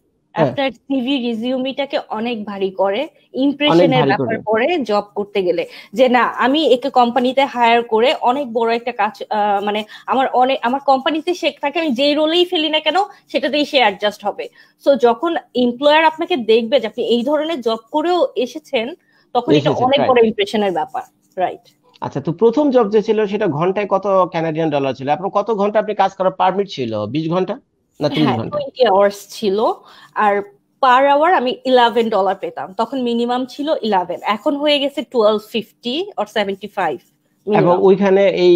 আপনার সিভি রিজিউমিটাকে অনেক ভারী করে ইমপ্রেশনের ব্যাপার করে জব করতে গেলে যে না আমি একে কোম্পানিতে হায়ার করে অনেক বড় একটা কাজ মানে আমার অনেক আমার কোম্পানিতে সে থাকে আমি যেই রোলেই ফেলি না কেন সেটাতেই সে অ্যাডজাস্ট হবে সো যখন এমপ্লয়ার আপনাকে দেখবে যে আপনি এই ধরনের জব করেও এসেছেন তখন এটা অনেক বড় ইমপ্রেশনের ব্যাপার রাইট আচ্ছা তো প্রথম জব যে ছিল সেটা ঘন্টায় কত ক্যানাডিয়ান ডলার ছিল আপনার কত ঘন্টা আপনি কাজ করার পারমিট ছিল বিশ ঘন্টা আওয়ার্স হ্যাঁ, ছিল আর পার আওয়ার আমি ইলেভেন ডলার পেতাম তখন মিনিমাম ছিল ইলেভেন এখন হয়ে গেছে twelve fifty or seventy five এবং ওইখানে এই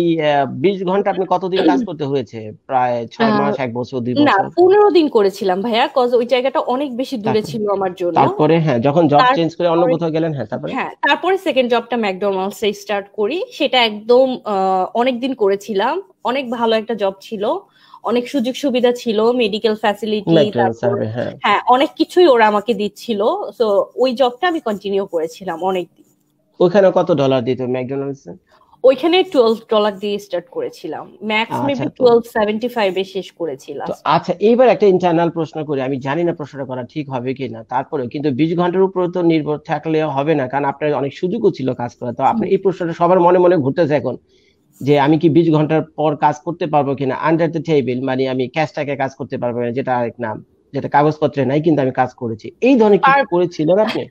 বিশ ঘন্টা আপনি কতদিন কাজ *clears throat* করতে হয়েছে প্রায় ছয় মাস এক বছর দুই না পনেরো দিন করেছিলাম ভাইয়া কজ ওই জায়গাটা অনেক বেশি দূরে ছিল আমার জন্য তারপরে হ্যাঁ যখন জব চেঞ্জ করে অন্য কোথাও গেলেন হ্যাঁ তারপরে হ্যাঁ তারপরে সেকেন্ড জবটা ম্যাকডোনাল্ডস স্টার্ট করি সেটা একদম অনেক দিন করেছিলাম অনেক ভালো একটা জব ছিল অনেক সুযোগ সুবিধা ছিল মেডিকেল ফ্যাসিলিটি হ্যাঁ অনেক কিছুই ওরা আমাকে দিচ্ছিল সো ওই জবটা আমি কন্টিনিউ করেছিলাম অনেক দিন ওখানে কত ডলার দিত ম্যাকডোনাল্ডস ওইখানে 12 ডলার দিয়ে স্টার্ট করেছিলাম ম্যাক্স মেবি 1275 এ শেষ করেছিলাম আচ্ছা এবার একটা ইন্টারনাল প্রশ্ন করি আমি জানি না প্রশ্নটা করা ঠিক হবে কি না তারপরে কিন্তু 20 ঘন্টার উপর তো নির্ভর থাকলে হবে না কারণ আপনার অনেক সুযোগও ছিল কাজ করা তো আপনি এই প্রশ্নটা সবার মনে মনে ঘুরতেছে এখন যে আমি কি বিশ ঘন্টার পর কাজ করতে পারবো কিনা আন্ডার দ্য টেবিল মানে আমি ক্যাশটাকে কাজ করতে পারবো কিনা যেটা আরেক নাম যেটা কাগজপত্রে নাই কিন্তু আমি কাজ করেছি এই ধরনের কিছু করেছিলেন আপনি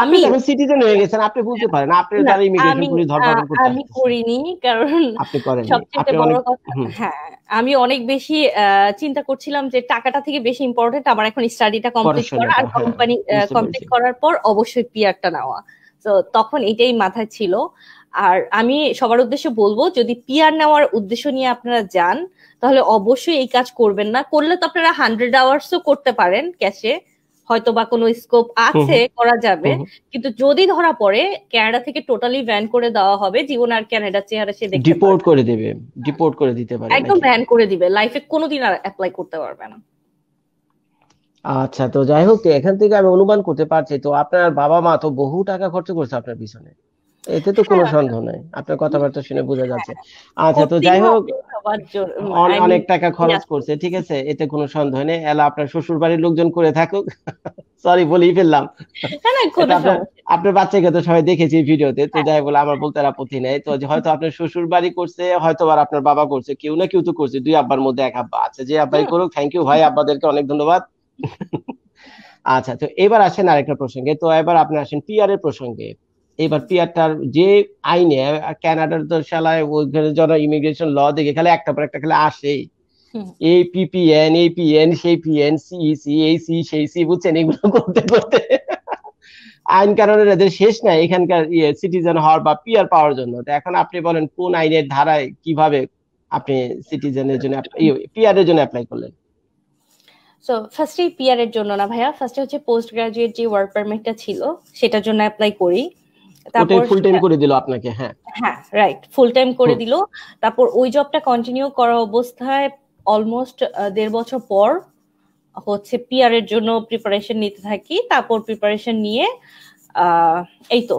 *laughs* আমি সিটিজেন হয়ে গেছেন আপনি বলতে পারেন আপনি যারা ইমিগ্রেশন পুলিশ ধরপাকড় করতে আমি করিনি কারণ আপনি করেন সবচেয়ে বড় হ্যাঁ আমি অনেক বেশি চিন্তা করছিলাম যে টাকাটা থেকে বেশি ইম্পর্টেন্ট আমার এখন স্টাডিটা কমপ্লিট করা আর কোম্পানি হ্যাঁ, কমপ্লিট করার পর অবশ্যই পিআরটা নেওয়া তো তখন এটাই মাথায় ছিল আহ আর আমি সবার উদ্দেশ্যে বলবো যদি পিয়ার নেওয়ার উদ্দেশ্য নিয়ে আপনারা যান তাহলে অবশ্যই এই কাজ করবেন না করলে তো আপনারা হান্ড্রেড আওয়ার্সও করতে পারেন ক্যাশে হয়তো বা কোনো স্কোপ আছে করা যাবে কিন্তু যদি ধরা পড়ে কানাডা থেকে টোটালি ব্যান করে দেওয়া হবে জীবন আর ক্যানাডার চেহারা সে ডিপোর্ট করে দেবে ডিপোর্ট করে দিতে পারে একদম ব্যান করে দিবে লাইফে কোনোদিন আর অ্যাপ্লাই করতে পারবে না আচ্ছা তো যাই হোক এখান থেকে আমি অনুমান করতে পারছি তো আপনার বাবা মা তো বহু টাকা খরচ করছে আপনার পিছনে এতে তো কোনো সন্দেহ নাই আপনার কথাবার্তা শুনে বোঝা যাচ্ছে আচ্ছা তো যাই হোক অনেক টাকা খরচ করছে ঠিক আছে এতে কোনো সন্দেহ নেই এলা আপনার শ্বশুর বাড়ির লোকজন করে থাকুক সরি বলেই ফেললাম আপনার বাচ্চাকে তো সবাই দেখেছি ভিডিওতে তো হ্যাঁ। যাই বলে আমার বলতে আপত্তি নেই তো হয়তো আপনার শ্বশুর বাড়ি করছে হয়তো আর আপনার বাবা করছে কেউ না কেউ তো করছে দুই আব্বার মধ্যে এক আব্বা আচ্ছা যে আব্বাই করুক থ্যাংক ইউ ভাই আব্বাদেরকে অনেক ধন্যবাদ আচ্ছা তো এবার আসেন আরেকটা প্রসঙ্গে তো এবার আপনি আসেন পিয়ারের এর প্রসঙ্গে এবার পিয়ারটার যে আইনে ক্যানাডার তো শালায় ওইখানে যারা ইমিগ্রেশন ল দেখে খালি একটা পর একটা খালি আসে এপিপিএন এপিএন এই পিএন সেই পিএন সিইসি এই সি বুঝছেন এগুলো করতে করতে আইন কারণে এদের শেষ নাই এখানকার ইয়ে সিটিজেন হওয়ার বা পিয়ার পাওয়ার জন্য তো এখন আপনি বলেন কোন আইনের ধারায় কিভাবে আপনি সিটিজেনের জন্য পিয়ার এর জন্য অ্যাপ্লাই ইয়ে, করলেন সো ফার্স্টে পিয়ার এর জন্য না ভাইয়া ফার্স্টে হচ্ছে পোস্ট গ্রাজুয়েট যে ওয়ার্ক পারমিটটা ছিল সেটার জন্য অ্যাপ্লাই করি তারপর ফুল টাইম হ্যাঁ। করে দিল আপনাকে হ্যাঁ হ্যাঁ রাইট ফুল টাইম করে দিল তারপর ওই জবটা কন্টিনিউ করা অবস্থায় অলমোস্ট দেড় বছর পর হচ্ছে পিআর এর জন্য প্রিপারেশন নিতে থাকি তারপর প্রিপারেশন নিয়ে এই তো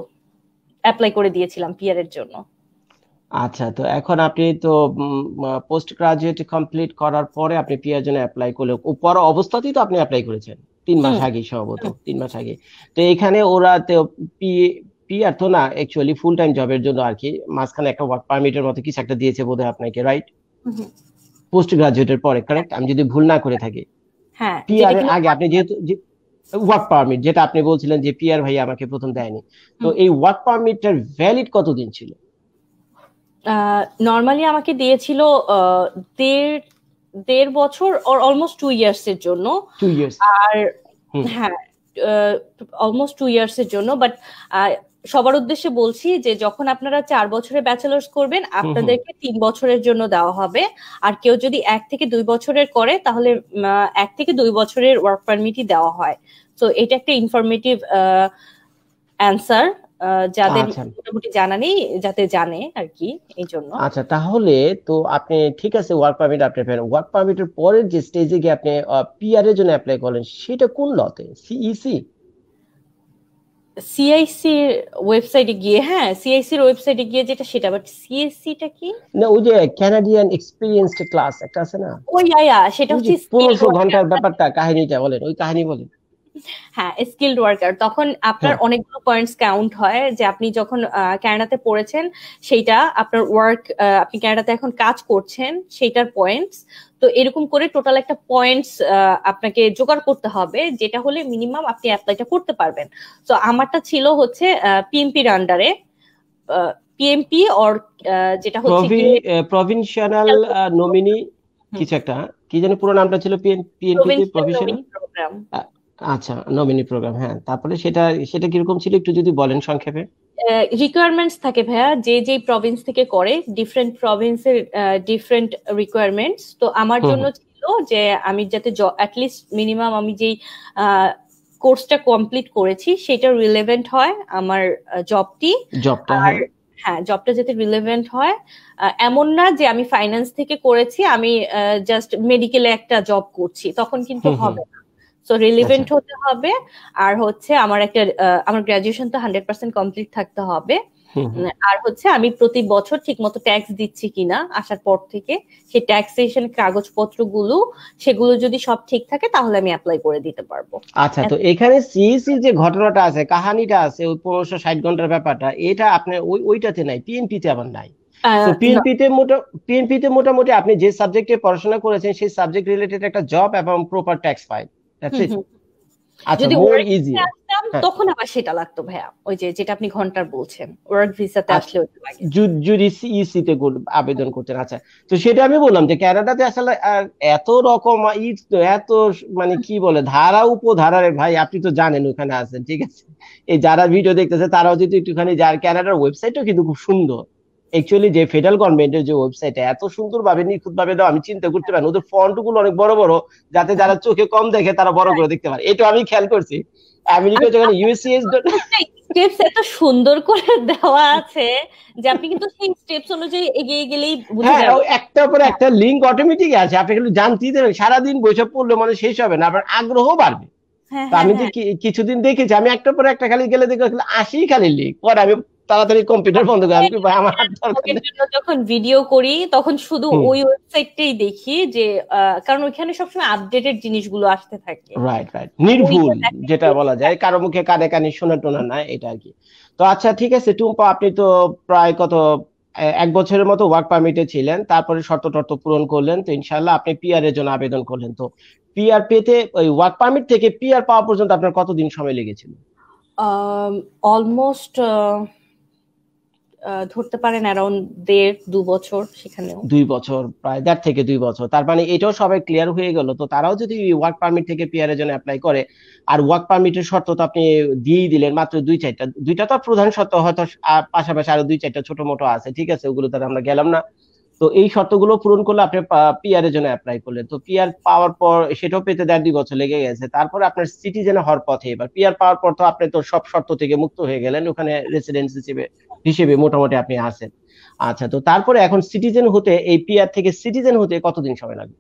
অ্যাপ্লাই করে দিয়েছিলাম পিআর এর জন্য আচ্ছা তো এখন আপনি তো পোস্ট গ্রাজুয়েট কমপ্লিট করার পরে আপনি পিআর জন্য অ্যাপ্লাই করলেন পর অবস্থাতেই তো আপনি অ্যাপ্লাই করেছেন তিন মাস আগে সম্ভবত তিন মাস আগে তো এখানে ওরা তো পিআর তো না অ্যাকচুয়ালি ফুল টাইম জবের জন্য আর কি মাঝখানে একটা ওয়ার্ক পারমিটের মতো কিছু একটা দিয়েছে বোধহয় আপনাকে রাইট পোস্ট গ্রাজুয়েটের পরে কারেক্ট আমি যদি ভুল না করে থাকি হ্যাঁ পিআর এর আগে আপনি যেহেতু ওয়ার্ক পারমিট যেটা আপনি বলছিলেন যে পিআর ভাই আমাকে প্রথম দেয়নি তো এই ওয়ার্ক পারমিটটার ভ্যালিড কতদিন ছিল নর্মালি আমাকে দিয়েছিল দেড় দেড় বছর অর অলমোস্ট টু ইয়ার্স এর জন্য টু ইয়ার্স আর হ্যাঁ অলমোস্ট টু ইয়ার্স এর জন্য বাট সবার উদ্দেশ্যে বলছি যে যখন আপনারা চার বছরে ব্যাচেলার্স করবেন আপনাদেরকে তিন বছরের জন্য দেওয়া হবে আর কেউ যদি এক থেকে দুই বছরের করে তাহলে এক থেকে দুই বছরের ওয়ার্ক পারমিটই দেওয়া হয় তো এটা একটা ইনফরমেটিভ অ্যান্সার যাদের আচ্ছা। মোটামুটি জানা নেই যাতে জানে আর কি এই জন্য আচ্ছা তাহলে তো আপনি ঠিক আছে ওয়ার্ক পারমিট আপনি পেলেন ওয়ার্ক পারমিটের পরের যে স্টেজে গিয়ে আপনি পিআর এর জন্য অ্যাপ্লাই করেন সেটা কোন লতে সিইসি সিআইসির ওয়েবসাইটে গিয়ে হ্যাঁ সিআইসির ওয়েবসাইটে গিয়ে যেটা সেটা বাট সিএসসিটা কি না ওই যে ক্যানাডিয়ান এক্সপেরিয়েন্সড ক্লাস একটা আছে না ওই ইয়া সেটা হচ্ছে 1500 ঘন্টার ব্যাপারটা কাহিনীটা বলেন ওই কাহিনী বলেন হ্যাঁ স্কিল্ড ওয়ার্কার তখন আপনার হ্যাঁ। অনেকগুলো পয়েন্টস কাউন্ট হয় যে আপনি যখন ক্যানাডাতে পড়েছেন সেইটা আপনার ওয়ার্ক আপনি ক্যানাডাতে এখন কাজ করছেন সেইটার পয়েন্টস তো এরকম করে টোটাল একটা পয়েন্টস আপনাকে জোগাড় করতে হবে যেটা হলে মিনিমাম আপনি অ্যাপ্লাইটা করতে পারবেন তো আমারটা ছিল হচ্ছে পিএমপির আন্ডারে পিএমপি অর যেটা হচ্ছে প্রভিনশিয়াল নমিনি কিছু একটা হ্যাঁ? কি যেন পুরো নামটা ছিল পিএনপি প্রভিনশিয়াল প্রোগ্রাম আচ্ছা নমিনি প্রোগ্রাম হ্যাঁ তারপরে সেটা সেটা কিরকম ছিল একটু যদি বলেন সংক্ষেপে রিকোয়ারমেন্টস থাকে ভাইয়া যে যেই প্রভিন্স থেকে করে ডিফারেন্ট প্রভিন্সের ডিফারেন্ট রিকোয়ারমেন্টস তো আমার জন্য ছিল যে আমি যাতে অ্যাটলিস্ট মিনিমাম আমি যেই কোর্সটা কমপ্লিট করেছি সেটা রিলেভেন্ট হয় আমার জবটি জবটা হ্যাঁ জবটা হ্যাঁ, যাতে রিলেভেন্ট হয় এমন না যে আমি ফাইন্যান্স থেকে করেছি আমি জাস্ট মেডিকেলে একটা জব করছি তখন কিন্তু হবে না সো রিলিভেন্ট আচ্ছা। হতে হবে আর হচ্ছে আমার একটা আমার গ্রাজুয়েশন তো হান্ড্রেড পার্সেন্ট কমপ্লিট থাকতে হবে আর হচ্ছে আমি প্রতি বছর ঠিক মতো ট্যাক্স দিচ্ছি কিনা আসার পর থেকে সেই ট্যাক্সেশন গুলো সেগুলো যদি সব ঠিক থাকে তাহলে আমি অ্যাপ্লাই করে দিতে পারবো আচ্ছা তো এখানে সিইসি যে ঘটনাটা আছে কাহানিটা আছে ওই পনেরোশো ষাট ঘন্টার ব্যাপারটা এটা আপনার ওই ওইটাতে নাই পিএনপি তে আবার নাই পিএনপি মোটা মোটামুটি আপনি যে সাবজেক্টে পড়াশোনা করেছেন সেই সাবজেক্ট রিলেটেড একটা জব এবং প্রপার ট্যাক্স ফাইল আচ্ছা, হ্যাঁ। তখন আবার সেটা লাগতো ভাইয়া ওই যে যেটা আপনি ঘন্টার বলছেন ওয়ার্ক ভিসাতে আচ্ছা, আসলে যদি e তে আবেদন করতেন আচ্ছা তো সেটা আমি বললাম যে কানাডাতে আসলে এত রকম এত মানে কি বলে ধারা উপধারা ভাই আপনি তো জানেন ওখানে আছেন ঠিক আছে এই যারা ভিডিও দেখতেছে তারাও যদি একটুখানি যার ক্যানাডার ওয়েবসাইটও কিন্তু খুব সুন্দর অ্যাকচুয়ালি যে ফেডারেল গভর্নমেন্টের যে ওয়েবসাইট এত সুন্দর ভাবে নিখুঁত ভাবে দাও আমি চিন্তা করতে পারি ওদের ফন্ট গুলো অনেক বড় বড় যাতে যারা চোখে কম দেখে তারা বড় করে দেখতে পারে এটা আমি খেয়াল করছি আমেরিকা যখন ইউএসএস স্টেপস এত সুন্দর করে দেওয়া আছে যে আপনি কিন্তু সেই স্টেপস অনুযায়ী এগিয়ে গেলেই বুঝে হ্যাঁ, যাবেন একটা পরে একটা লিংক অটোমেটিক আছে আপনি কিন্তু জানতেই দেবেন সারাদিন বসে পড়লে মানে শেষ হবে না আপনার আগ্রহ বাড়বে হ্যাঁ, হ্যাঁ, আমি যে কিছুদিন দেখেছি আমি একটার পর একটা খালি গেলে দেখি আসি খালি লিখ পরে আমি তাড়াতাড়ি কম্পিউটার বন্ধ করে আমি ভাই আমার যখন ভিডিও করি তখন শুধু ওই ওয়েবসাইটটাই দেখি যে কারণ ওইখানে সবসময় আপডেটেড জিনিসগুলো আসতে থাকে রাইট রাইট নির্ভুল যেটা বলা যায় কারো মুখে কানে কানে শোনা টোনা না এটা আর কি তো আচ্ছা ঠিক আছে টুম্পা আপনি তো প্রায় কত এক বছরের মতো ওয়ার্ক পারমিটে ছিলেন তারপরে শর্ত টর্ত পূরণ করলেন তো ইনশাল্লাহ আপনি পিআর এর জন্য আবেদন করলেন তো পিআর পেতে ওই ওয়ার্ক পারমিট থেকে পিআর পাওয়া পর্যন্ত আপনার কতদিন সময় লেগেছিল অলমোস্ট um, ধরতে পারেন অ্যারাউন্ড দেড় দু বছর সেখানে দুই বছর প্রায় দেড় থেকে দুই বছর তার মানে এটাও সবাই ক্লিয়ার হয়ে গেল তো তারাও যদি ওয়ার্ক পারমিট থেকে এর জন্য অ্যাপ্লাই করে আর ওয়ার্ক পারমিটের শর্ত তো আপনি দিয়েই দিলেন মাত্র দুই চারটা দুইটা তো প্রধান শর্ত হয়তো পাশাপাশি আরো দুই চারটা ছোট মোটো আছে ঠিক আছে ওগুলো তারা আমরা গেলাম না তো এই শর্তগুলো পূরণ করলে আপনি পিআর এর জন্য অ্যাপ্লাই করলেন তো পিআর পাওয়ার পর সেটাও পেতে দেড় দুই বছর লেগে গেছে তারপর আপনার সিটিজেন হওয়ার পথে এবার পিআর পাওয়ার পর তো আপনি তো সব শর্ত থেকে মুক্ত হয়ে গেলেন ওখানে রেসিডেন্সি হিসেবে মোটামুটি আপনি আছেন আচ্ছা তো তারপরে এখন সিটিজেন হতে এই পিআর থেকে সিটিজেন হতে কতদিন সময় লাগবে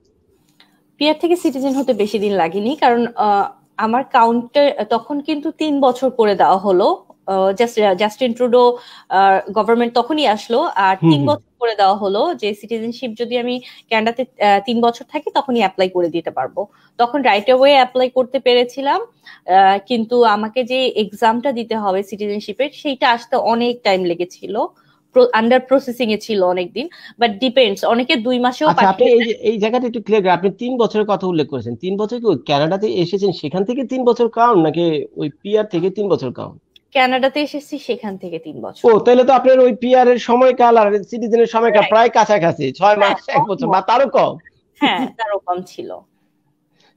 পিআর থেকে সিটিজেন হতে বেশি দিন লাগেনি কারণ আমার কাউন্টার তখন কিন্তু তিন বছর করে দেওয়া হলো জাস্টিন ট্রুডো গভর্নমেন্ট তখনই আসলো আর তিন বছর করে দেওয়া হলো যে সিটিজেনশিপ যদি আমি ক্যানাডাতে তিন বছর থাকি তখনই অ্যাপ্লাই করে দিতে পারবো তখন রাইট ওয়ে অ্যাপ্লাই করতে পেরেছিলাম কিন্তু আমাকে যে এক্সামটা দিতে হবে সিটিজেনশিপের সেইটা আসতে অনেক টাইম লেগেছিল আন্ডার প্রসেসিং এ ছিল অনেকদিন বাট ডিপেন্ডস অনেকে দুই মাসেও আচ্ছা, আপনি এই জায়গাটা একটু ক্লিয়ার আপনি তিন বছরের কথা উল্লেখ করেছেন তিন বছর কি ক্যানাডাতে এসেছেন সেখান থেকে তিন বছর কাউন্ট নাকি ওই পিআর থেকে তিন বছর কাউন্ট ক্যানাডাতে এসেছি সেখান থেকে তিন বছর ও তাহলে তো আপনার ওই পিআর এর সময়কাল আর সিটিজেনের সময়কাল প্রায় কাছাকাছি ছয় হ্যাঁ, মাস এক বছর বা তারও কম হ্যাঁ তারও কম ছিল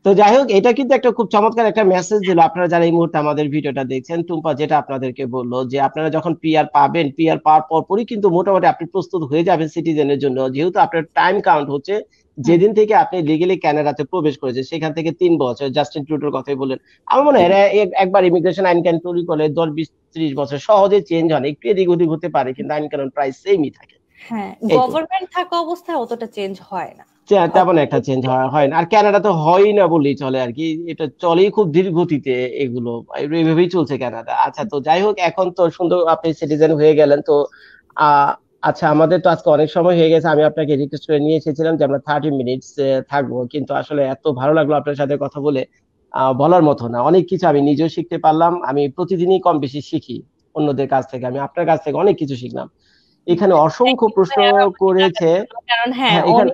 তো যাই হোক এটা কিন্তু একটা খুব চমৎকার একটা মেসেজ দিল আপনারা যারা এই মুহূর্তে আমাদের ভিডিওটা দেখছেন টুম্পা যেটা আপনাদেরকে বললো যে আপনারা যখন পিআর পাবেন পিআর পাওয়ার পরপরই কিন্তু মোটামুটি আপনি প্রস্তুত হয়ে যাবেন সিটিজেনের জন্য যেহেতু আপনার টাইম কাউন্ট হচ্ছে হ্যাঁ। যেদিন থেকে আপনি লিগেলি কানাডাতে প্রবেশ করেছে সেখান থেকে তিন বছর জাস্টিন ট্রুডোর কথাই বলেন আমার মনে হয় একবার ইমিগ্রেশন আইন কানুন তৈরি করলে দশ বিশ ত্রিশ বছর সহজে চেঞ্জ হয় একটু এদিক ওদিক হতে পারে কিন্তু আইন কানুন প্রায় সেমই থাকে হ্যাঁ গভর্নমেন্ট থাকা অবস্থায় অতটা চেঞ্জ হয় না তেমন একটা চেঞ্জ হয় না আর কানাডা তো হয় না বললেই চলে আর কি এটা চলেই খুব ধীর গতিতে এগুলো এভাবেই চলছে কানাডা আচ্ছা তো যাই হোক এখন তো সুন্দর আপনি সিটিজেন হয়ে গেলেন তো আহ আচ্ছা আমাদের তো আজকে অনেক সময় হয়ে গেছে আমি আপনাকে রিকোয়েস্ট করে নিয়ে এসেছিলাম যে আমরা থার্টি মিনিটস থাকবো কিন্তু আসলে এত ভালো লাগলো আপনার সাথে কথা বলে বলার মতো না অনেক কিছু আমি নিজেও শিখতে পারলাম আমি প্রতিদিনই কম বেশি শিখি অন্যদের কাছ থেকে আমি আপনার কাছ থেকে অনেক কিছু শিখলাম এখানে হ্যাঁ, অসংখ্য প্রশ্ন করেছে কারণ হ্যাঁ, হ্যাঁ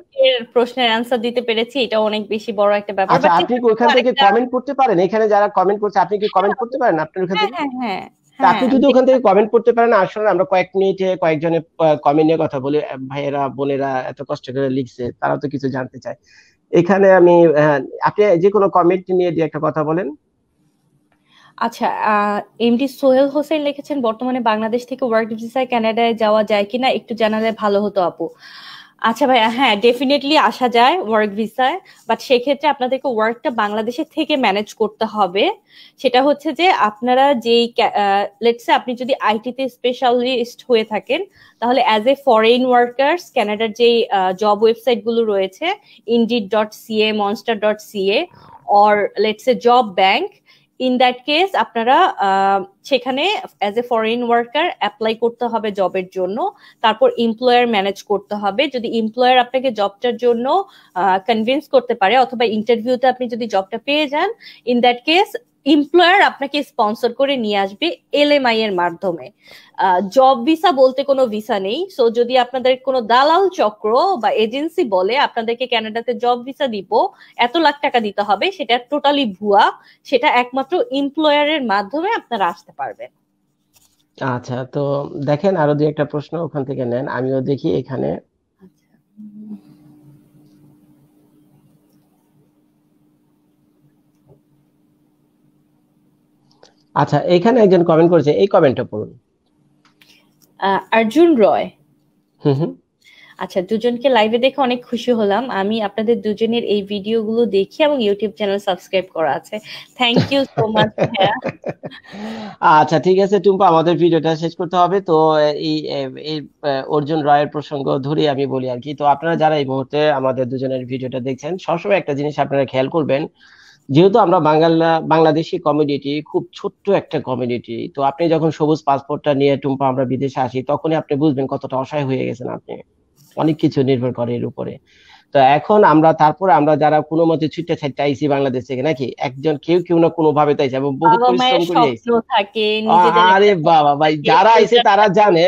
প্রশ্নের आंसर দিতে পেরেছি এটা অনেক বেশি বড় একটা ব্যাপার আচ্ছা, আপনি আপনি ওখান থেকে কমেন্ট করতে পারেন এখানে যারা কমেন্ট করছে আপনি কি কমেন্ট হ্যাঁ, করতে পারেন আপনার ওখান থেকে হ্যাঁ হ্যাঁ আপনি হ্যাঁ, যদি ওখান থেকে কমেন্ট করতে পারেন আসলে আমরা কয়েক মিনিটে কয়েকজনের কমেন্ট নিয়ে কথা বলি ভাইয়েরা বোনেরা এত কষ্ট করে লিখছে তারা তো কিছু জানতে চায় এখানে আমি হ্যাঁ, আপনি যে কোনো কমেন্ট নিয়ে দিয়ে একটা কথা বলেন আচ্ছা এমডি সোহেল হোসেন লিখেছেন বর্তমানে বাংলাদেশ থেকে ওয়ার্ক ভিসায় কানাডায় যাওয়া যায় কিনা একটু জানালে ভালো হতো আপু আচ্ছা ভাইয়া হ্যাঁ ডেফিনেটলি আসা যায় ওয়ার্ক ভিসায় বাট সেক্ষেত্রে আপনাদেরকে ওয়ার্কটা বাংলাদেশে থেকে ম্যানেজ করতে হবে সেটা হচ্ছে যে আপনারা যেই লেটসে আপনি যদি আইটিতে স্পেশালিস্ট হয়ে থাকেন তাহলে অ্যাজ এ ফরেন ওয়ার্কার্স ক্যানাডার যেই জব ওয়েবসাইটগুলো রয়েছে Indeed dot CA Monster dot CA or a job bank in that case আপনারা সেখানে as a foreign worker apply করতে হবে জবের জন্য তারপর এমপ্লয়ার ম্যানেজ করতে হবে যদি এমপ্লয়ার আপনাকে জবটার জন্য কনভিন্স করতে পারে অথবা ইন্টারভিউতে আপনি যদি জবটা পেয়ে যান ইন দ্যাট কেস এমপ্লয়ার আপনাকে স্পন্সর করে নিয়ে আসবে এলএমআই এর মাধ্যমে জব ভিসা বলতে কোনো ভিসা নেই সো যদি আপনাদের কোনো দালাল চক্র বা এজেন্সি বলে আপনাদেরকে ক্যানাডাতে জব ভিসা দিব এত লাখ টাকা দিতে হবে সেটা টোটালি ভুয়া সেটা একমাত্র এমপ্লয়ারের মাধ্যমে আপনারা আসতে পারবেন আচ্ছা তো দেখেন আরো দুই একটা প্রশ্ন ওখান থেকে নেন আমিও দেখি এখানে আচ্ছা। আচ্ছা এখানে একজন কমেন্ট করেছে এই কমেন্টটা পড়ুন অর্জুন রয় হুম হুম আচ্ছা দুজনকে লাইভে দেখে অনেক খুশি হলাম আমি আপনাদের দুজনের এই ভিডিওগুলো দেখি এবং ইউটিউব চ্যানেল সাবস্ক্রাইব করা আছে থ্যাংক ইউ সো মাচ আচ্ছা ঠিক আছে টুম্পা আমাদের ভিডিওটা শেষ করতে হবে তো এই অর্জুন রয়ের প্রসঙ্গ ধরে আমি বলি আর কি তো আপনারা যারা এই মুহূর্তে আমাদের দুজনের ভিডিওটা দেখছেন সবসময় একটা জিনিস আপনারা খেয়াল করবেন যেহেতু আমরা বাঙালা বাংলাদেশি কমিউনিটি খুব ছোট্ট একটা কমিউনিটি তো আপনি যখন সবুজ পাসপোর্টটা নিয়ে টুম্পা আমরা বিদেশে আসি তখনই আপনি বুঝবেন কতটা অসহায় হয়ে গেছেন আপনি অনেক কিছু নির্ভর করে এর উপরে তো এখন আমরা তারপরে আমরা যারা কোনো মতে ছুটতে চাইছি বাংলাদেশ থেকে নাকি একজন কেউ কেউ না কোনো ভাবে চাইছে এবং বহু পরিশ্রম করে আরে বাবা ভাই যারা আইছে তারা জানে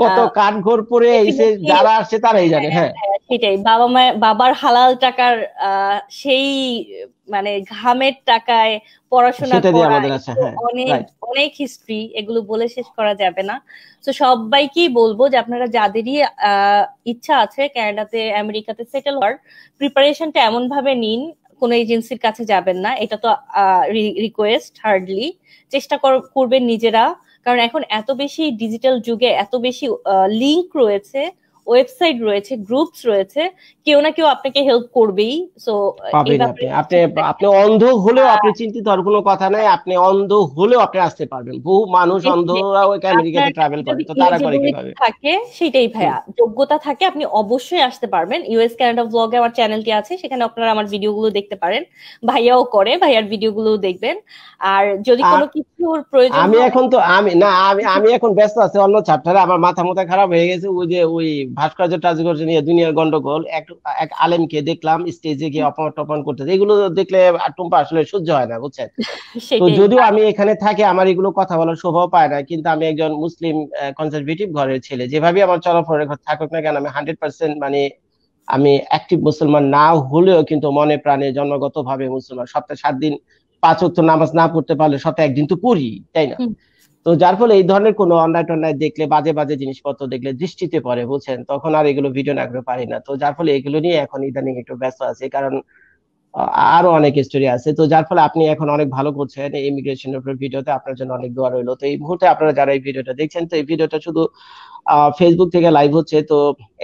কত হ্যাঁ। ঘর পরে এসে যারা আসছে তারাই জানে হ্যাঁ, হ্যাঁ সেটাই বাবা মায়ের বাবার হালাল টাকার সেই মানে ঘামের টাকায় পড়াশোনা হ্যাঁ, অনেক অনেক হিস্ট্রি এগুলো বলে শেষ করা যাবে না তো সবাইকেই বলবো যে আপনারা যাদেরই ইচ্ছা আছে ক্যানাডাতে আমেরিকাতে সেটেল হওয়ার প্রিপারেশনটা এমন ভাবে নিন কোনো এজেন্সির কাছে যাবেন না এটা তো রিকোয়েস্ট হার্ডলি চেষ্টা করবেন নিজেরা কারণ এখন এত বেশি ডিজিটাল যুগে এত বেশি লিংক রয়েছে ওয়েবসাইট রয়েছে গ্রুপস রয়েছে কেউ না কেউ আপনাকে হেল্প করবেই সো পাবেন আপনি আপনি অন্ধ হলেও হ্যাঁ। আপনি চিন্তিত হওয়ার কোনো কথা নাই আপনি অন্ধ হলেও আপনি আসতে পারবেন বহু মানুষ অন্ধরা ওই আমেরিকাতে ট্রাভেল করে তো তারা করে কিভাবে থাকে সেটাই ভাইয়া যোগ্যতা থাকে আপনি অবশ্যই আসতে পারবেন ইউএস কানাডা ব্লগে আমার চ্যানেলটি আছে সেখানে আপনারা আমার ভিডিওগুলো দেখতে পারেন ভাইয়াও করে ভাইয়ার ভিডিওগুলো দেখবেন আর যদি কোনো কিছুর প্রয়োজন আমি এখন তো আমি না আমি আমি এখন ব্যস্ত আছি অন্য চ্যাপ্টারে আমার মাথা মাথা খারাপ হয়ে গেছে ওই যে ওই ভাস্কর্য টাজিগর্য নিয়ে দুনিয়ার গন্ডগোল এক এক আলেমকে দেখলাম স্টেজে গিয়ে অপমান টপমান করতে এগুলো দেখলে টুম্পা আসলে সহ্য হয় না বুঝছেন *laughs* তো যদিও আমি এখানে থাকি আমার এগুলো কথা বলার শোভাও পায় না কিন্তু আমি একজন মুসলিম কনজারভেটিভ ঘরের ছেলে যেভাবে আমার চলাফেরা থাকুক না কেন আমি হান্ড্রেড পার্সেন্ট মানে আমি অ্যাক্টিভ মুসলমান না হলেও কিন্তু মনে প্রাণে জন্মগতভাবে মুসলমান সপ্তাহে সাত দিন পাঁচ অক্ট নামাজ না পড়তে পারলে সপ্তাহে একদিন তো পড়ি তাই না তো যার ফলে এই ধরনের কোনো অনলাইন টনলাইন দেখলে বাজে বাজে জিনিসপত্র দেখলে দৃষ্টিতে পড়ে বুঝছেন তখন আর এগুলো ভিডিও না পারি না তো যার ফলে এগুলো নিয়ে এখন ইদানিং একটু ব্যস্ত আছি কারণ আরো অনেক স্টোরি আছে তো যার ফলে আপনি এখন অনেক ভালো করছেন ইমিগ্রেশন উপর ভিডিওতে আপনার জন্য অনেক দোয়া রইলো তো এই মুহূর্তে আপনারা যারা এই ভিডিওটা দেখছেন তো এই ভিডিওটা শুধু ফেসবুক থেকে লাইভ হচ্ছে তো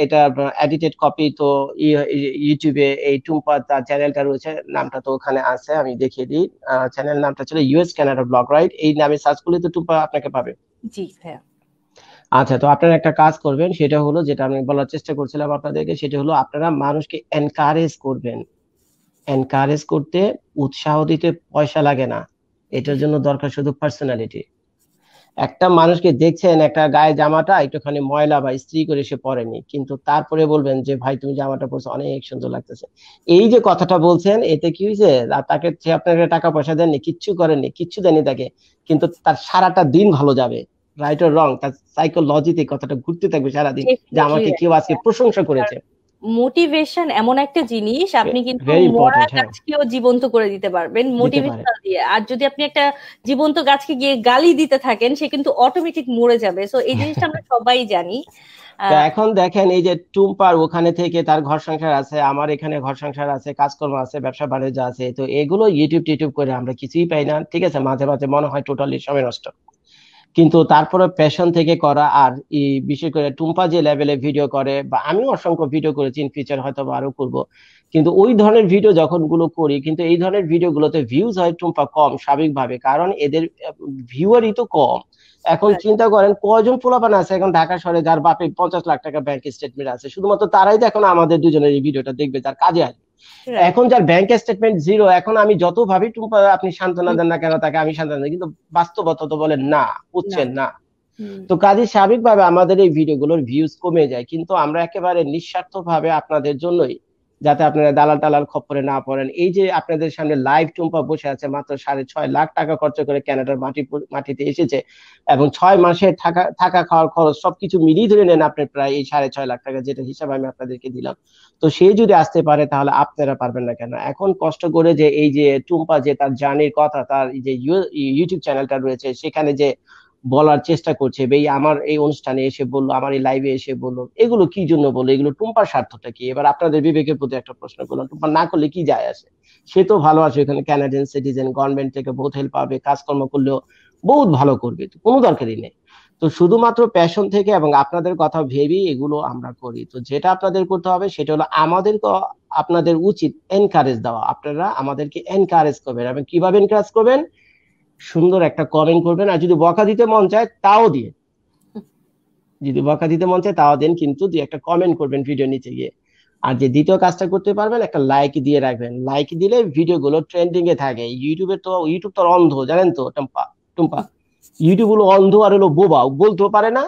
এটা এডিটেড কপি তো ইউটিউবে এই টুম্পা তার চ্যানেলটা রয়েছে নামটা তো ওখানে আছে আমি দেখিয়ে দিই চ্যানেল নামটা ছিল ইউএস ক্যানাডা ব্লগ রাইট এই নামে সার্চ করলে তো টুম্পা আপনাকে পাবে জি স্যার আচ্ছা তো আপনারা একটা কাজ করবেন সেটা হলো যেটা আমি বলার চেষ্টা করছিলাম আপনাদেরকে সেটা হলো আপনারা মানুষকে এনকারেজ করবেন এনকারেজ করতে উৎসাহ দিতে পয়সা লাগে না এটার জন্য দরকার শুধু পার্সোনালিটি একটা মানুষকে দেখছেন একটা গায়ে জামাটা একটুখানি ময়লা বা স্ত্রী করে সে পরেনি কিন্তু তারপরে বলবেন যে ভাই তুমি জামাটা পরছো অনেক সুন্দর লাগতেছে এই যে কথাটা বলছেন এতে কি হয়েছে তাকে সে আপনাকে টাকা পয়সা দেননি কিচ্ছু করেননি কিচ্ছু দেনি তাকে কিন্তু তার সারাটা দিন ভালো যাবে রাইট অর রং তার সাইকোলজিতে কথাটা ঘুরতে থাকবে সারাদিন যে আমাকে কেউ আজকে প্রশংসা করেছে মোটিভেশন এমন একটা জিনিস আপনি কিন্তু মরা হ্যাঁ। গাছকেও জীবন্ত করে দিতে পারবেন মোটিভেশন দিয়ে আর যদি আপনি একটা জীবন্ত গাছকে গিয়ে গালি দিতে থাকেন সে কিন্তু অটোমেটিক মরে যাবে সো এই জিনিসটা আমরা সবাই জানি *laughs* এখন দেখেন এই যে টুম্পার ওখানে থেকে তার ঘর সংসার আছে আমার এখানে ঘর সংসার আছে কাজকর্ম আছে ব্যবসা বাণিজ্য আছে তো এগুলো ইউটিউব টিউটিউব করে আমরা কিছুই পাই না ঠিক আছে মাঝে মাঝে মনে হয় টোটালি সময় নষ্ট কিন্তু তারপরে প্যাশন থেকে করা আর বিশেষ করে টুম্পা যে লেভেলে ভিডিও করে বা আমি অসংখ্য ভিডিও করেছি ইন ফিউচার হয়তো আরো করব কিন্তু ওই ধরনের ভিডিও যখন গুলো করি কিন্তু এই ধরনের ভিডিওগুলোতে ভিউজ হয় টুম্পা কম স্বাভাবিকভাবে কারণ এদের ভিউয়ারই তো কম এখন হ্যাঁ। চিন্তা করেন কজন পোলাপান আছে এখন ঢাকা শহরে যার বাপে পঞ্চাশ লাখ টাকা ব্যাংক স্টেটমেন্ট আছে শুধুমাত্র তারাই তো এখন আমাদের দুজনের এই ভিডিওটা দেখবে যার কাজে আসবে এখন যার ব্যাংক স্টেটমেন্ট জিরো এখন আমি যত ভাবি আপনি সান্ত্বনা দেন না কেন তাকে আমি সান্ত্বনা কিন্তু বাস্তবত তো বলেন না বুঝছেন না তো কাজে স্বাভাবিকভাবে আমাদের এই ভিডিওগুলোর ভিউজ কমে যায় কিন্তু আমরা একেবারে নিঃস্বার্থভাবে আপনাদের জন্যই যাতে আপনারা দালাল টালাল খপ্পরে না পড়েন এই যে আপনাদের সামনে লাইভ টুম্পা বসে আছে মাত্র সাড়ে ছয় লাখ টাকা খরচ করে ক্যানাডার মাটি মাটিতে এসেছে এবং ছয় মাসে থাকা থাকা খাওয়ার খরচ সবকিছু মিলিয়ে ধরে নেন আপনি প্রায় এই সাড়ে ছয় লাখ টাকা যেটা হিসাবে আমি আপনাদেরকে দিলাম তো সে যদি আসতে পারে তাহলে আপনারা পারবেন না কেন এখন কষ্ট করে যে এই যে টুম্পা যে তার জার্নির কথা তার যে ইউটিউব চ্যানেলটা রয়েছে সেখানে যে বলার চেষ্টা করছে এই আমার এই অনুষ্ঠানে এসে বললো আমার এই লাইভে এসে বললো এগুলো কি জন্য বললো এগুলো টুম্পার স্বার্থটা কি এবার আপনাদের বিবেকের প্রতি একটা প্রশ্ন করলাম টুম্পার না করলে কি যায় আসে সে তো ভালো আছে এখানে ক্যানাডিয়ান সিটিজেন গভর্নমেন্ট থেকে বহুত হেল্প পাবে কাজকর্ম করলেও বহুত ভালো করবে কোনো দরকারই নেই তো শুধুমাত্র প্যাশন থেকে এবং আপনাদের কথা ভেবেই এগুলো আমরা করি তো যেটা আপনাদের করতে হবে সেটা হলো আমাদের আপনাদের উচিত এনকারেজ দেওয়া আপনারা আমাদেরকে এনকারেজ করবেন এবং কিভাবে এনকারেজ করবেন সুন্দর একটা কমেন্ট করবেন আর যদি বকা দিতে মন চায় তাও দিয়ে যদি বকা দিতে মন চায় তাও দেন কিন্তু দুই একটা কমেন্ট করবেন ভিডিও নিচে গিয়ে আর যে দ্বিতীয় কাজটা করতে পারবেন একটা লাইক দিয়ে রাখবেন লাইক দিলে গুলো ট্রেন্ডিং এ থাকে ইউটিউবে তো ইউটিউব তো অন্ধ জানেন তো টম্পা টুম্পা ইউটিউব হলো অন্ধ আর হলো বোবা বলতেও পারে না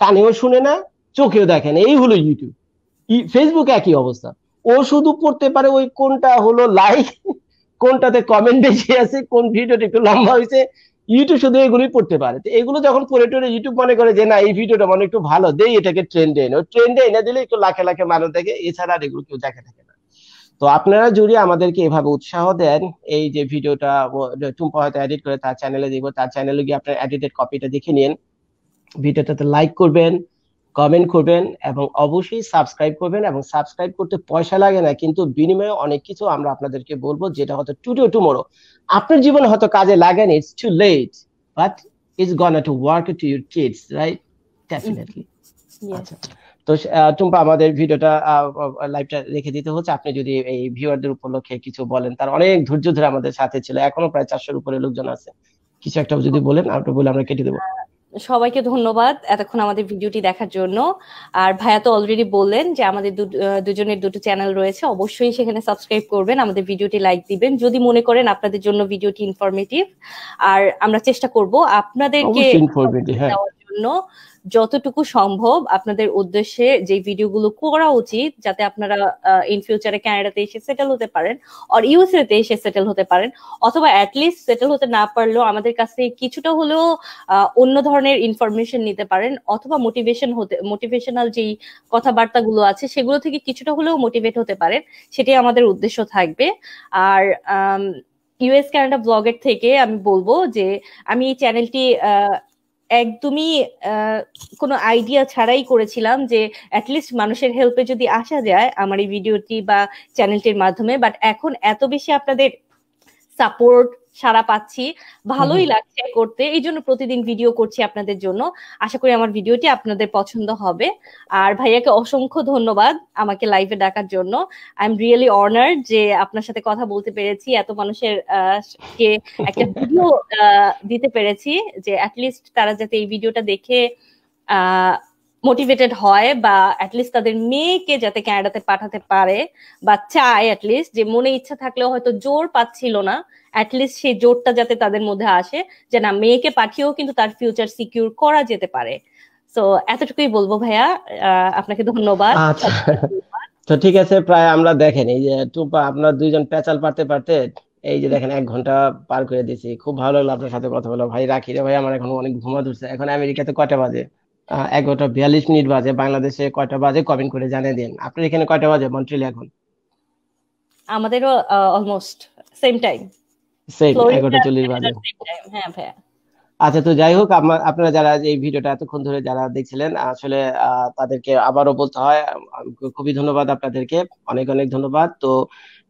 কানেও শুনে না চোখেও দেখে না এই হলো ইউটিউব ফেসবুক একই অবস্থা ও শুধু করতে পারে ওই কোনটা হলো লাইক কোনটাতে কমেন্ট বেশি আছে কোন ভিডিওটা একটু লম্বা হয়েছে ইউটিউব শুধু এগুলোই পড়তে পারে তো এগুলো যখন পড়ে টরে ইউটিউব মনে করে যে না এই ভিডিওটা মানে একটু ভালো দেই এটাকে ট্রেন্ডে এনে ট্রেন্ডে এনে দিলে একটু লাখে লাখে মানুষ দেখে এছাড়া আর এগুলো কেউ দেখে থাকে না তো আপনারা যদি আমাদেরকে এভাবে উৎসাহ দেন এই যে ভিডিওটা টুম্পা হয়তো এডিট করে তার চ্যানেলে দিব তার চ্যানেলে গিয়ে আপনার এডিটেড কপিটা দেখে নিন ভিডিওটাতে লাইক করবেন কমেন্ট করবেন এবং অবশ্যই সাবস্ক্রাইব করবেন এবং সাবস্ক্রাইব করতে পয়সা লাগে না কিন্তু বিনিময়ে অনেক কিছু আমরা আপনাদেরকে বলবো যেটা হয়তো টুডে টুমোরো আপনার জীবন হয়তো কাজে লাগে না it's too late but it's gone to work to your kids right definitely তো টুম্পা আমাদের ভিডিওটা লাইভটা রেখে দিতে হচ্ছে আপনি যদি এই ভিউয়ারদের উপলক্ষে কিছু বলেন তার অনেক ধৈর্য ধরে আমাদের সাথে ছিল এখনো প্রায় চারশোর উপরে লোকজন আছে কিছু একটা যদি বলেন আপনি বলে আমরা কেটে দেবো সবাইকে ধন্যবাদ এতক্ষণ আমাদের ভিডিওটি দেখার জন্য আর ভাইয়া তো অলরেডি বললেন যে আমাদের দুজনের দুটো চ্যানেল রয়েছে অবশ্যই সেখানে সাবস্ক্রাইব করবেন আমাদের ভিডিওটি লাইক দিবেন যদি মনে করেন আপনাদের জন্য ভিডিওটি ইনফরমেটিভ আর আমরা চেষ্টা করব আপনাদেরকে হ্যাঁ। জন্য যতটুকু সম্ভব আপনাদের উদ্দেশ্যে যে ভিডিওগুলো করা উচিত যাতে আপনারা ইন ফিউচারে ক্যানাডাতে এসে সেটেল হতে পারেন আর ইউএসএতে তে এসে সেটেল হতে পারেন অথবা অ্যাটলিস্ট সেটেল হতে না পারলেও আমাদের কাছে কিছুটা হলেও অন্য ধরনের ইনফরমেশন নিতে পারেন অথবা মোটিভেশন হতে মোটিভেশনাল যেই কথাবার্তাগুলো আছে সেগুলো থেকে কিছুটা হলেও মোটিভেট হতে পারেন সেটাই আমাদের উদ্দেশ্য থাকবে আর ইউএস ক্যানাডা ব্লগের থেকে আমি বলবো যে আমি এই চ্যানেলটি একদমই কোনো আইডিয়া ছাড়াই করেছিলাম যে অ্যাটলিস্ট মানুষের হেল্পে যদি আসা যায় আমার এই ভিডিওটি বা চ্যানেলটির মাধ্যমে বাট এখন এত বেশি আপনাদের সাপোর্ট সারা পাচ্ছি ভালোই লাগছে করতে এই জন্য প্রতিদিন ভিডিও করছি আপনাদের জন্য আশা করি আমার ভিডিওটি আপনাদের পছন্দ হবে আর ভাইয়াকে অসংখ্য ধন্যবাদ আমাকে লাইভে ডাকার জন্য আই এম রিয়েলি অনার যে আপনার সাথে কথা বলতে পেরেছি এত মানুষের কে একটা ভিডিও দিতে পেরেছি যে অ্যাটলিস্ট তারা যাতে এই ভিডিওটা দেখে মোটিভেটেড হয় বা অ্যাটলিস্ট তাদের মেয়েকে যাতে ক্যানাডাতে পাঠাতে পারে বা চায় অ্যাটলিস্ট যে মনে ইচ্ছা থাকলেও হয়তো জোর পাচ্ছিল না অ্যাটলিস্ট সেই জোরটা যাতে তাদের মধ্যে আসে যে না মেয়েকে পাঠিয়েও কিন্তু তার ফিউচার সিকিউর করা যেতে পারে তো এতটুকুই বলবো ভাইয়া আপনাকে ধন্যবাদ আচ্ছা। তো ঠিক আছে প্রায় আমরা দেখেন এই যে টুপা আপনার দুইজন প্যাচাল পারতে পারতে এই যে দেখেন এক ঘন্টা পার করে দিয়েছি খুব ভালো লাগলো আপনার সাথে কথা বলো ভাই রাখি রে ভাই আমার এখন অনেক ঘুমা ধরছে এখন আমেরিকাতে কটা বাজে এগারোটা বিয়াল্লিশ মিনিট বাজে বাংলাদেশে কয়টা বাজে কমেন্ট করে জানিয়ে দিন আপনার এখানে কয়টা বাজে মন্ট্রিল এখন আমাদেরও অলমোস্ট সেম টাইম সেম এগারোটা চল্লিশ বাজে হ্যাঁ, আচ্ছা তো যাই হোক আপনারা যারা এই ভিডিওটা এতক্ষণ ধরে যারা দেখছিলেন আসলে তাদেরকে আবারও বলতে হয় খুবই ধন্যবাদ আপনাদেরকে অনেক অনেক ধন্যবাদ তো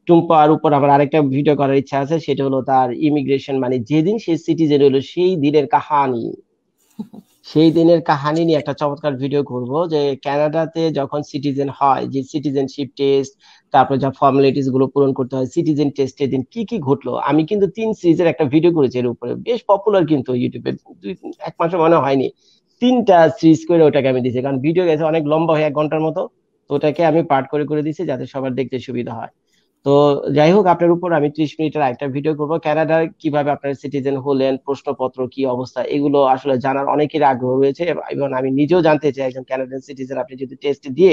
টুম্পার উপর আমার আরেকটা ভিডিও করার ইচ্ছা আছে সেটা হলো তার ইমিগ্রেশন মানে যেদিন সে সিটিজেন হলো সেই দিনের কাহানি *laughs* সেই দিনের কাহানি নিয়ে একটা চমৎকার ভিডিও করব যে কানাডাতে যখন সিটিজেন হয় যে সিটিজেনশিপ টেস্ট তারপর যা ফর্মালিটিস গুলো পূরণ করতে হয় সিটিজেন টেস্টের দিন কি কি ঘটলো আমি কিন্তু তিন সিরিজের একটা ভিডিও করেছি এর উপরে বেশ পপুলার কিন্তু ইউটিউবে দুই এক মাসে মনে হয়নি তিনটা সিরিজ করে ওটাকে আমি দিয়েছি কারণ ভিডিও গেছে অনেক লম্বা হয়ে এক ঘন্টার মতো তো ওটাকে আমি পার্ট করে করে দিয়েছি যাতে সবার দেখতে সুবিধা হয় তো যাই হোক আপনার উপর আমি ত্রিশ মিনিটের একটা ভিডিও করবো ক্যানাডার কিভাবে আপনার সিটিজেন হলেন প্রশ্নপত্র কি অবস্থা এগুলো আসলে জানার অনেকের আগ্রহ রয়েছে এবং আমি নিজেও জানতে চাই একজন ক্যানাডিয়ান সিটিজেন আপনি যদি টেস্ট দিয়ে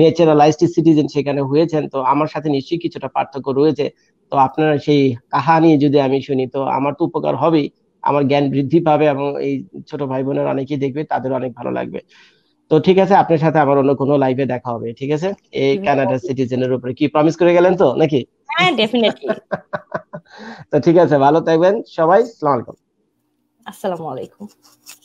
ন্যাচারালাইজড সিটিজেন সেখানে হয়েছেন তো আমার সাথে নিশ্চয়ই কিছুটা পার্থক্য রয়েছে তো আপনার সেই কাহানি যদি আমি শুনি তো আমার তো উপকার হবেই আমার জ্ঞান বৃদ্ধি পাবে এবং এই ছোট ভাই বোনের অনেকেই দেখবে তাদের অনেক ভালো লাগবে তো ঠিক আছে আপনার সাথে আবার অন্য কোনো লাইভে দেখা হবে ঠিক আছে এই কানাডা সিটিজেনের উপরে কি প্রমিস করে গেলেন তো নাকি হ্যাঁ ডেফিনেটলি *laughs* তো ঠিক আছে ভালো থাকবেন সবাই আসসালামু আলাইকুম আসসালামু আলাইকুম